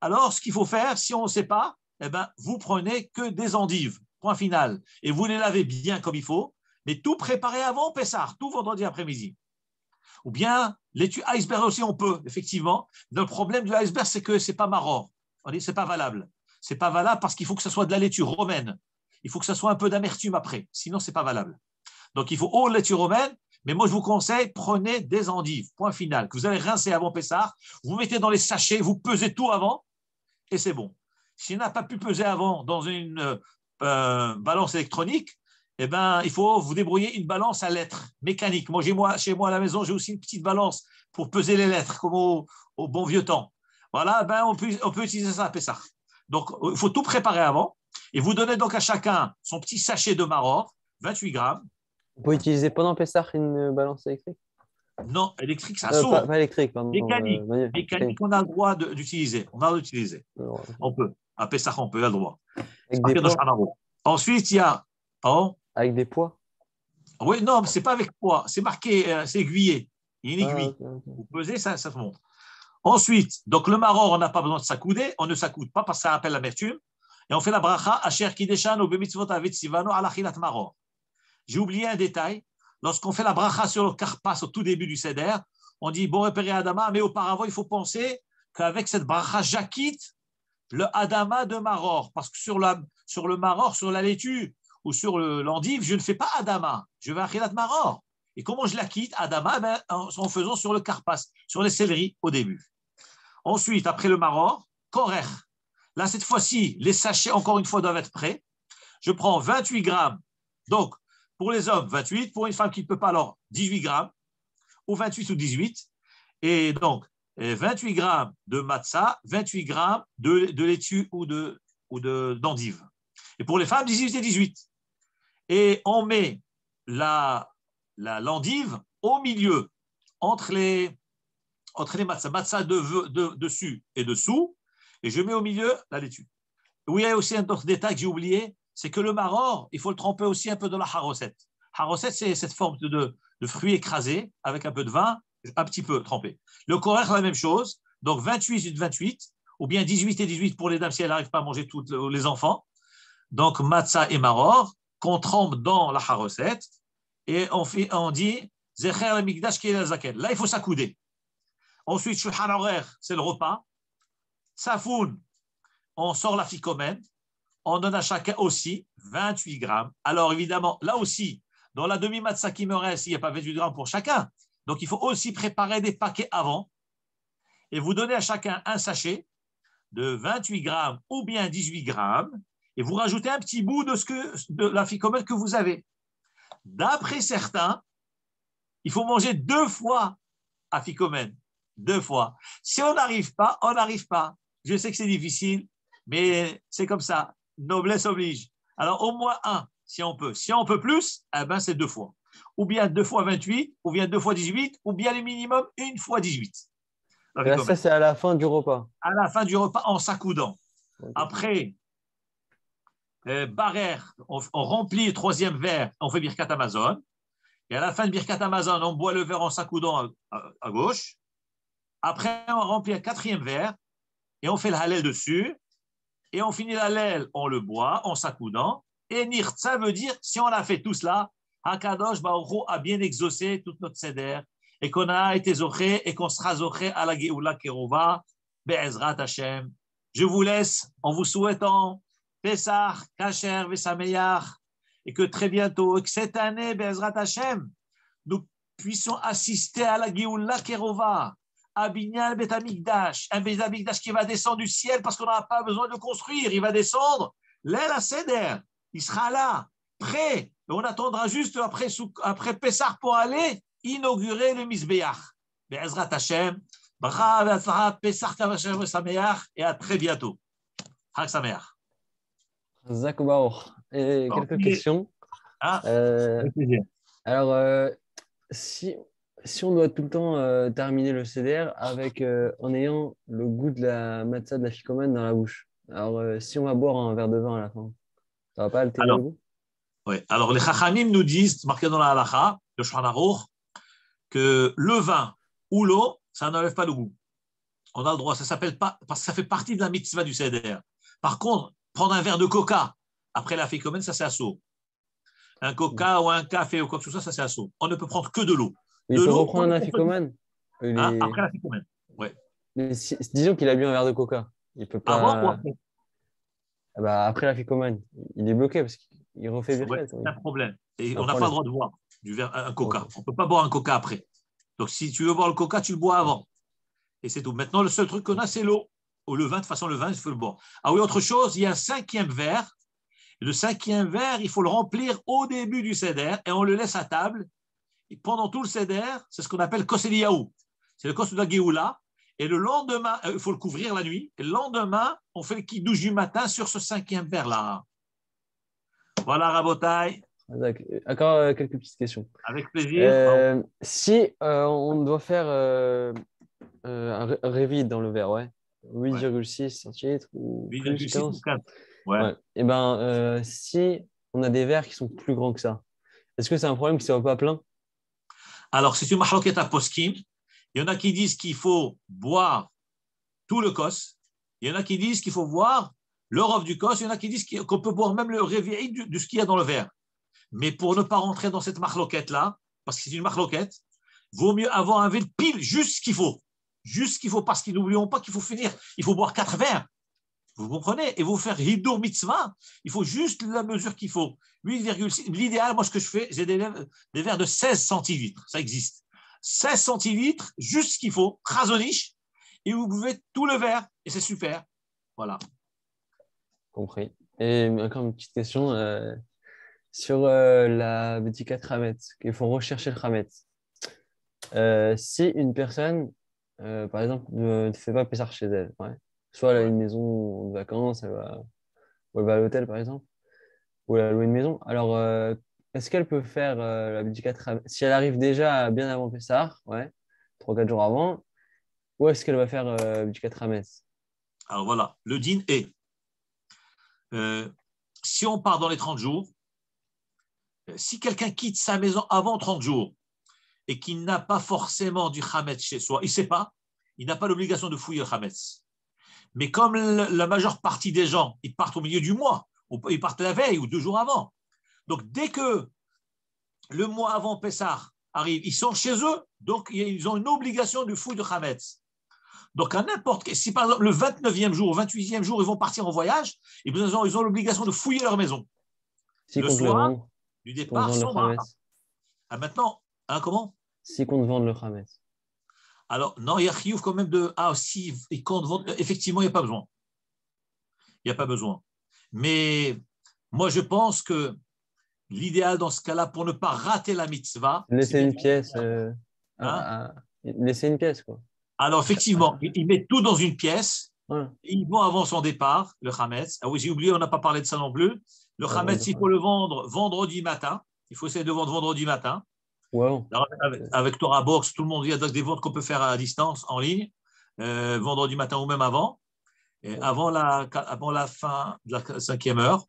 Alors, ce qu'il faut faire, si on ne sait pas, eh ben, vous prenez que des endives, point final. Et vous les lavez bien comme il faut, mais tout préparé avant Pessar, tout vendredi après-midi. Ou bien, l'étude iceberg aussi, on peut, effectivement. Le problème de l'iceberg, c'est que ce n'est pas marrant. Ce n'est pas valable c'est pas valable parce qu'il faut que ce soit de la laitue romaine. Il faut que ce soit un peu d'amertume après, sinon c'est pas valable. Donc il faut haute laitue romaine, mais moi je vous conseille, prenez des endives, point final, que vous allez rincer avant Pessard, vous mettez dans les sachets, vous pesez tout avant, et c'est bon. S'il n'a pas pu peser avant dans une euh, balance électronique, eh ben, il faut vous débrouiller une balance à lettres mécanique. Moi, moi, chez moi à la maison, j'ai aussi une petite balance pour peser les lettres, comme au, bon vieux temps. Voilà, ben, on, peut, utiliser ça à donc, il faut tout préparer avant. Et vous donnez donc à chacun son petit sachet de maror, 28 grammes. Vous pouvez utiliser pendant Pessah une balance électrique Non, électrique, ça euh, pas, électrique, pardon. Mécanique. Euh, mécanique, on a le droit d'utiliser. On a d'utiliser. Euh, on peut. À Pessah, on peut, on a le droit. Ensuite, il y a. Avec des poids Oui, non, mais ce n'est pas avec poids. C'est marqué, euh, c'est aiguillé. Il y a une ah, aiguille. Vous pesez, ça, ça se montre. Ensuite, donc le maror, on n'a pas besoin de s'accouder, on ne s'accoude pas parce que ça appelle l'amertume. Et on fait la bracha, Asher Kideshan, Obemitzvot Avit Alachilat Maror. J'ai oublié un détail. Lorsqu'on fait la bracha sur le karpas au tout début du seder, on dit bon repéré Adama, mais auparavant, il faut penser qu'avec cette bracha j'acquitte le Adama de Maror. Parce que sur, le Maror, sur la laitue ou sur l'endive, je ne fais pas Adama, je vais Achilat Maror. Et comment je la quitte, Adama eh ben, En faisant sur le carpas, sur les céleris au début. Ensuite, après le maror, korer. Là, cette fois-ci, les sachets, encore une fois, doivent être prêts. Je prends 28 grammes. Donc, pour les hommes, 28. Pour une femme qui ne peut pas, alors 18 grammes. Ou 28 ou 18. Et donc, 28 grammes de matza, 28 grammes de, laitue ou De, ou de, et pour les femmes, 18 et 18. Et on met la, la l'endive au milieu, entre les, entre les dessus et dessous, et je mets au milieu la laitue. Oui, il y a aussi un autre détail que j'ai oublié, c'est que le maror, il faut le tremper aussi un peu dans la harosette. Harosette, c'est cette forme de, de fruit écrasé avec un peu de vin, un petit peu trempé. Le corère, la même chose, donc 28 et 28, ou bien 18 et 18 pour les dames si elles n'arrivent pas à manger toutes les enfants. Donc matzah et maror, qu'on trempe dans la harosette, et on, fait, dit Là, il faut s'accouder. Ensuite, c'est le repas. Safoun, on sort la ficomène. On donne à chacun aussi 28 grammes. Alors, évidemment, là aussi, dans la demi-matza qui me reste, il n'y a pas 28 grammes pour chacun. Donc, il faut aussi préparer des paquets avant et vous donnez à chacun un sachet de 28 grammes ou bien 18 grammes et vous rajoutez un petit bout de, ce de la ficomène que vous avez. D'après certains, il faut manger deux fois à Ficomène. Deux fois. Si on n'arrive pas, on n'arrive pas. Je sais que c'est difficile, mais c'est comme ça. Noblesse oblige. Alors, au moins un, si on peut. Si on peut plus, eh ben, c'est deux fois. Ou bien deux fois 28, ou bien deux fois 18, ou bien le minimum une fois 18. ça, c'est à la fin du repas. À la fin du repas, en s'accoudant. Après, euh, Barer, on, remplit le troisième verre, on fait Birkat Amazon. Et à la fin de Birkat Amazon, on boit le verre en s'accoudant à, gauche. Après, on remplit un quatrième verre et on fait le halal dessus. Et on finit l'halal, on le boit en s'accoudant. Et Ça veut dire, si on a fait tout cela, Hakadosh Baruch a bien exaucé toute notre seder et qu'on a été zoché et qu'on sera zoché à la Geoula Kerova, Be'ezrat Hashem. Je vous laisse en vous souhaitant Pessah, Kacher, Vesameyar, et que très bientôt, cette année, Bezrat ben, Hashem, nous puissions assister à la Géoula Kerova, à Binyal Betamikdash, un Betamikdash qui va descendre du ciel parce qu'on n'aura pas besoin de construire, il va descendre, l'aile à Seder, il sera là, prêt, on attendra juste après, après Pessah pour aller inaugurer le Mizbeach. Bezrat ben, Hashem, Bracha, Pessah, Kacher, Vesameyar, et à très bientôt. Hak Sameach. Et quelques questions. Ah, euh, alors, euh, si, si on doit tout le temps euh, terminer le CDR avec, en ayant le goût de la matzah de la ficomane dans la bouche, alors si on va boire un verre de vin à la fin, ça va pas altérer le goût oui. Alors, les Chachanim nous disent, marqué dans la halacha, le Shanarour, que le vin ou l'eau, ça n'enlève pas le goût. On a le droit, ça s'appelle pas, parce que ça fait partie de la mitzvah du CDR. Par contre, Prendre un verre de coca après la fécomène, ça c'est assaut. Un coca ou un café ou quoi que ce soit, ça c'est assaut. On ne peut prendre que de l'eau. Il peut reprendre un ah, Après la fécomène, Disons qu'il a bu un verre de coca. Il peut pas... après ah bah, Après la fécomène, il est bloqué parce qu'il refait Il c'est un problème. Et on n'a pas le droit de boire du verre, un coca. On ne peut pas boire un coca après. Donc si tu veux boire le coca, tu le bois avant. Et c'est tout. Maintenant, le seul truc qu'on a, c'est l'eau. Le vin, de toute façon, le vin, il faut le boire. Ah oui, autre chose, il y a un cinquième verre. Le cinquième verre, il faut le remplir au début du céder et on le laisse à table. Et pendant tout le céder, c'est ce qu'on appelle koseliaou. C'est le kos Et le lendemain, euh, il faut le couvrir la nuit. Et le lendemain, on fait le kidouche du matin sur ce cinquième verre-là. Voilà, Rabotai. Encore euh, quelques petites questions. Avec plaisir. Euh, si on doit faire un, euh, révide dans le verre, ouais. 8,6 centilitres ou 8,6 ouais. Et eh ben, euh, si on a des verres qui sont plus grands que ça, est-ce que c'est un problème qui ne soit pas plein Alors, c'est une mahloquette à poskim. Il y en a qui disent qu'il faut boire tout le cos. Il y en a qui disent qu'il faut boire l'Europe du cos. Il y en a qui disent qu'on peut boire même le réveil de ce qu'il y a dans le verre. Mais pour ne pas rentrer dans cette marloquette là parce que c'est une il vaut mieux avoir un verre pile juste ce qu'il faut. Juste qu'il faut, parce qu'ils n'oublions pas qu'il faut finir, il faut boire quatre verres. Vous comprenez Et vous faire hidur mitzvah, il faut juste la mesure qu'il faut. L'idéal, moi, ce que je fais, j'ai des, des verres de 16 centilitres. Ça existe. 16 centilitres, juste ce qu'il faut, rasoniche, et vous buvez tout le verre, et c'est super. Voilà. Compris. Et encore une petite question euh, sur euh, la médicate Khamet, qu'il faut rechercher le euh, si une personne euh, par exemple, ne fait pas pessar chez elle. Ouais. Soit elle a une maison de vacances, elle va, ou elle va à l'hôtel, par exemple, ou elle a loué une maison. Alors, euh, est-ce qu'elle peut faire euh, la budget Si elle arrive déjà bien avant Pessar, ouais, 3-4 jours avant, ou est-ce qu'elle va faire euh, budget Alors voilà, le din est. si on part dans les 30 jours, si quelqu'un quitte sa maison avant 30 jours, et qui n'a pas forcément du Hametz chez soi, il ne sait pas, il n'a pas l'obligation de fouiller le Hametz. Mais comme la majeure partie des gens, ils partent au milieu du mois, ou ils partent la veille ou deux jours avant. Donc dès que le mois avant Pessah arrive, ils sont chez eux, donc ils ont une obligation de fouiller le Hametz. Donc à n'importe quel, si par exemple le 29e jour, le 28e jour, ils vont partir en voyage, ils ont, ils ont l'obligation de fouiller leur maison. le soir du départ, sont ah, maintenant, hein, comment s'ils comptent vendre le Hametz Alors, non, il y a Khiouf quand même de. Ah, si ils comptent vendre. Effectivement, il n'y a pas besoin. Il n'y a pas besoin. Mais moi, je pense que l'idéal dans ce cas-là, pour ne pas rater la mitzvah. Laisser une pièce. Euh, hein laisser une pièce, quoi. Alors, effectivement, il met tout dans une pièce. il vend avant son départ, le Hametz. Ah oui, j'ai oublié, on n'a pas parlé de salon bleu. Le ah, Hametz, il faut le vendre vendredi matin. Il faut essayer de vendre vendredi matin avec, toi euh. Torah Box, tout le monde, il y a des ventes qu'on peut faire à distance, en ligne, euh, vendredi matin ou même avant, avant, la, avant la fin de la cinquième heure.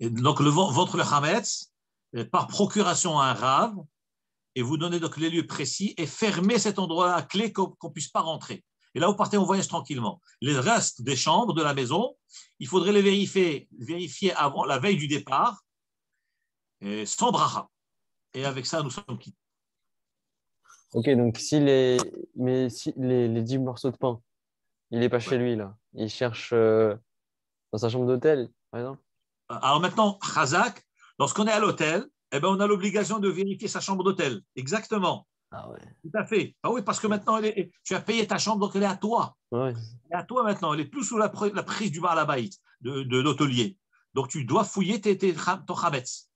donc, le, ventre le Hametz, euh, par procuration à un rave, et vous donnez donc les lieux précis et fermez cet endroit à clé qu'on ne puisse pas rentrer. Et là, vous partez en voyage tranquillement. Les restes des chambres de la maison, il faudrait les vérifier, vérifier avant la veille du départ, sans bracha et avec ça, nous sommes quittés. Ok, donc si les, mais si les, les 10 morceaux de pain, il n'est pas chez lui, là. Il cherche euh, dans sa chambre d'hôtel, par exemple. Euh, alors maintenant, Khazak, lorsqu'on est à l'hôtel, eh ben, on a l'obligation de vérifier sa chambre d'hôtel. Exactement. Ah Tout à fait. Ah oui, parce que maintenant, elle tu as payé ta chambre, donc elle est à toi. Elle est à toi maintenant. Elle est plus sous la, la prise du bar à la de, l'hôtelier. Donc tu dois fouiller tes, ton khabetz,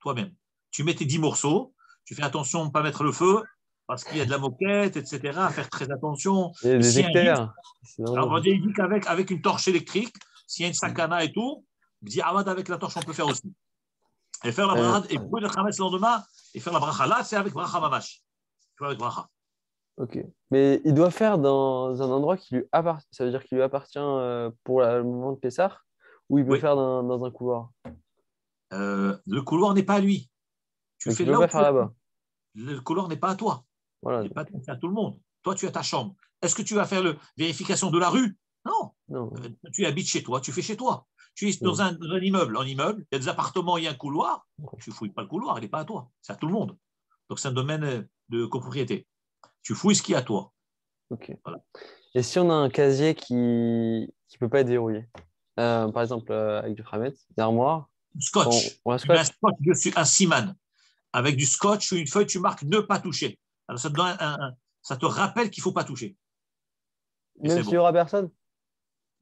toi-même tu mets tes 10 morceaux, tu fais attention de ne pas mettre le feu, parce qu'il y a de la moquette, etc. À faire très attention. Il Alors, dit qu'avec avec une torche électrique, s'il y a une sakana et tout, il dit Ahmad, avec la torche, on peut faire aussi. Et faire la euh, bracha, et brûler le khametz le lendemain, et faire la bracha. Là, c'est avec bracha mamash. Tu vois, avec bracha. Ok. Mais il doit faire dans un endroit qui lui appartient, ça veut dire qu'il lui appartient euh, pour le moment de Pessah ou il peut faire dans, un couloir euh, Le couloir n'est pas à lui. Tu fais là, Le couloir n'est pas à toi. Voilà. Il pas à tout le monde. Toi, tu as ta chambre. Est-ce que tu vas faire la vérification de la rue non. Euh, tu habites chez toi, tu fais chez toi. Tu es dans un, immeuble. En immeuble, il y a des appartements, il y a un couloir. Tu fouilles pas le couloir, il n'est pas à toi. C'est à tout le monde. Donc c'est un domaine euh, de copropriété. Tu fouilles ce qui est à toi. Ok. Et si on a un casier qui ne peut pas être verrouillé euh, Par exemple, avec du framette, une armoire. Scotch. On, suis scotch. Un scotch dessus, avec du scotch ou une feuille, tu marques ne pas toucher. Alors ça te, ça te rappelle qu'il ne faut pas toucher. Et Même s'il n'y aura personne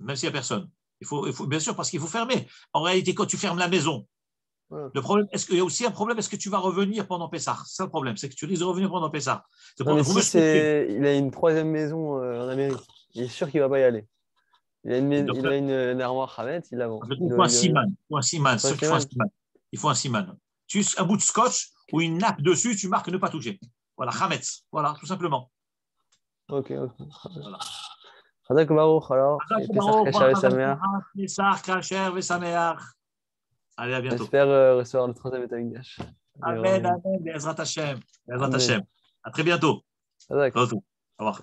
Même s'il n'y a personne. Il faut, il faut, bien sûr, parce qu'il faut fermer. En réalité, quand tu fermes la maison, il le problème, est-ce qu'il y a aussi un problème Est-ce que tu vas revenir pendant Pessar C'est le problème, c'est que tu risques de revenir pendant Pessar. c'est... il a une troisième maison euh, en Amérique. Il est sûr qu'il ne va pas y aller. Il a une, il a armoire Hamet, il a Il faut un Siman. Il faut un Siman. Il Un bout de scotch, ou une nappe dessus, tu marques ne pas toucher. Voilà, Hametz. Voilà, tout simplement. Ok, ok. Voilà. Hadak Baruch, alors. Hadak Baruch, Allez, à bientôt. J'espère euh, recevoir le troisième état Amen, amen, Bezrat Hashem. Bezrat Hashem. À très bientôt. Hadak. Au revoir.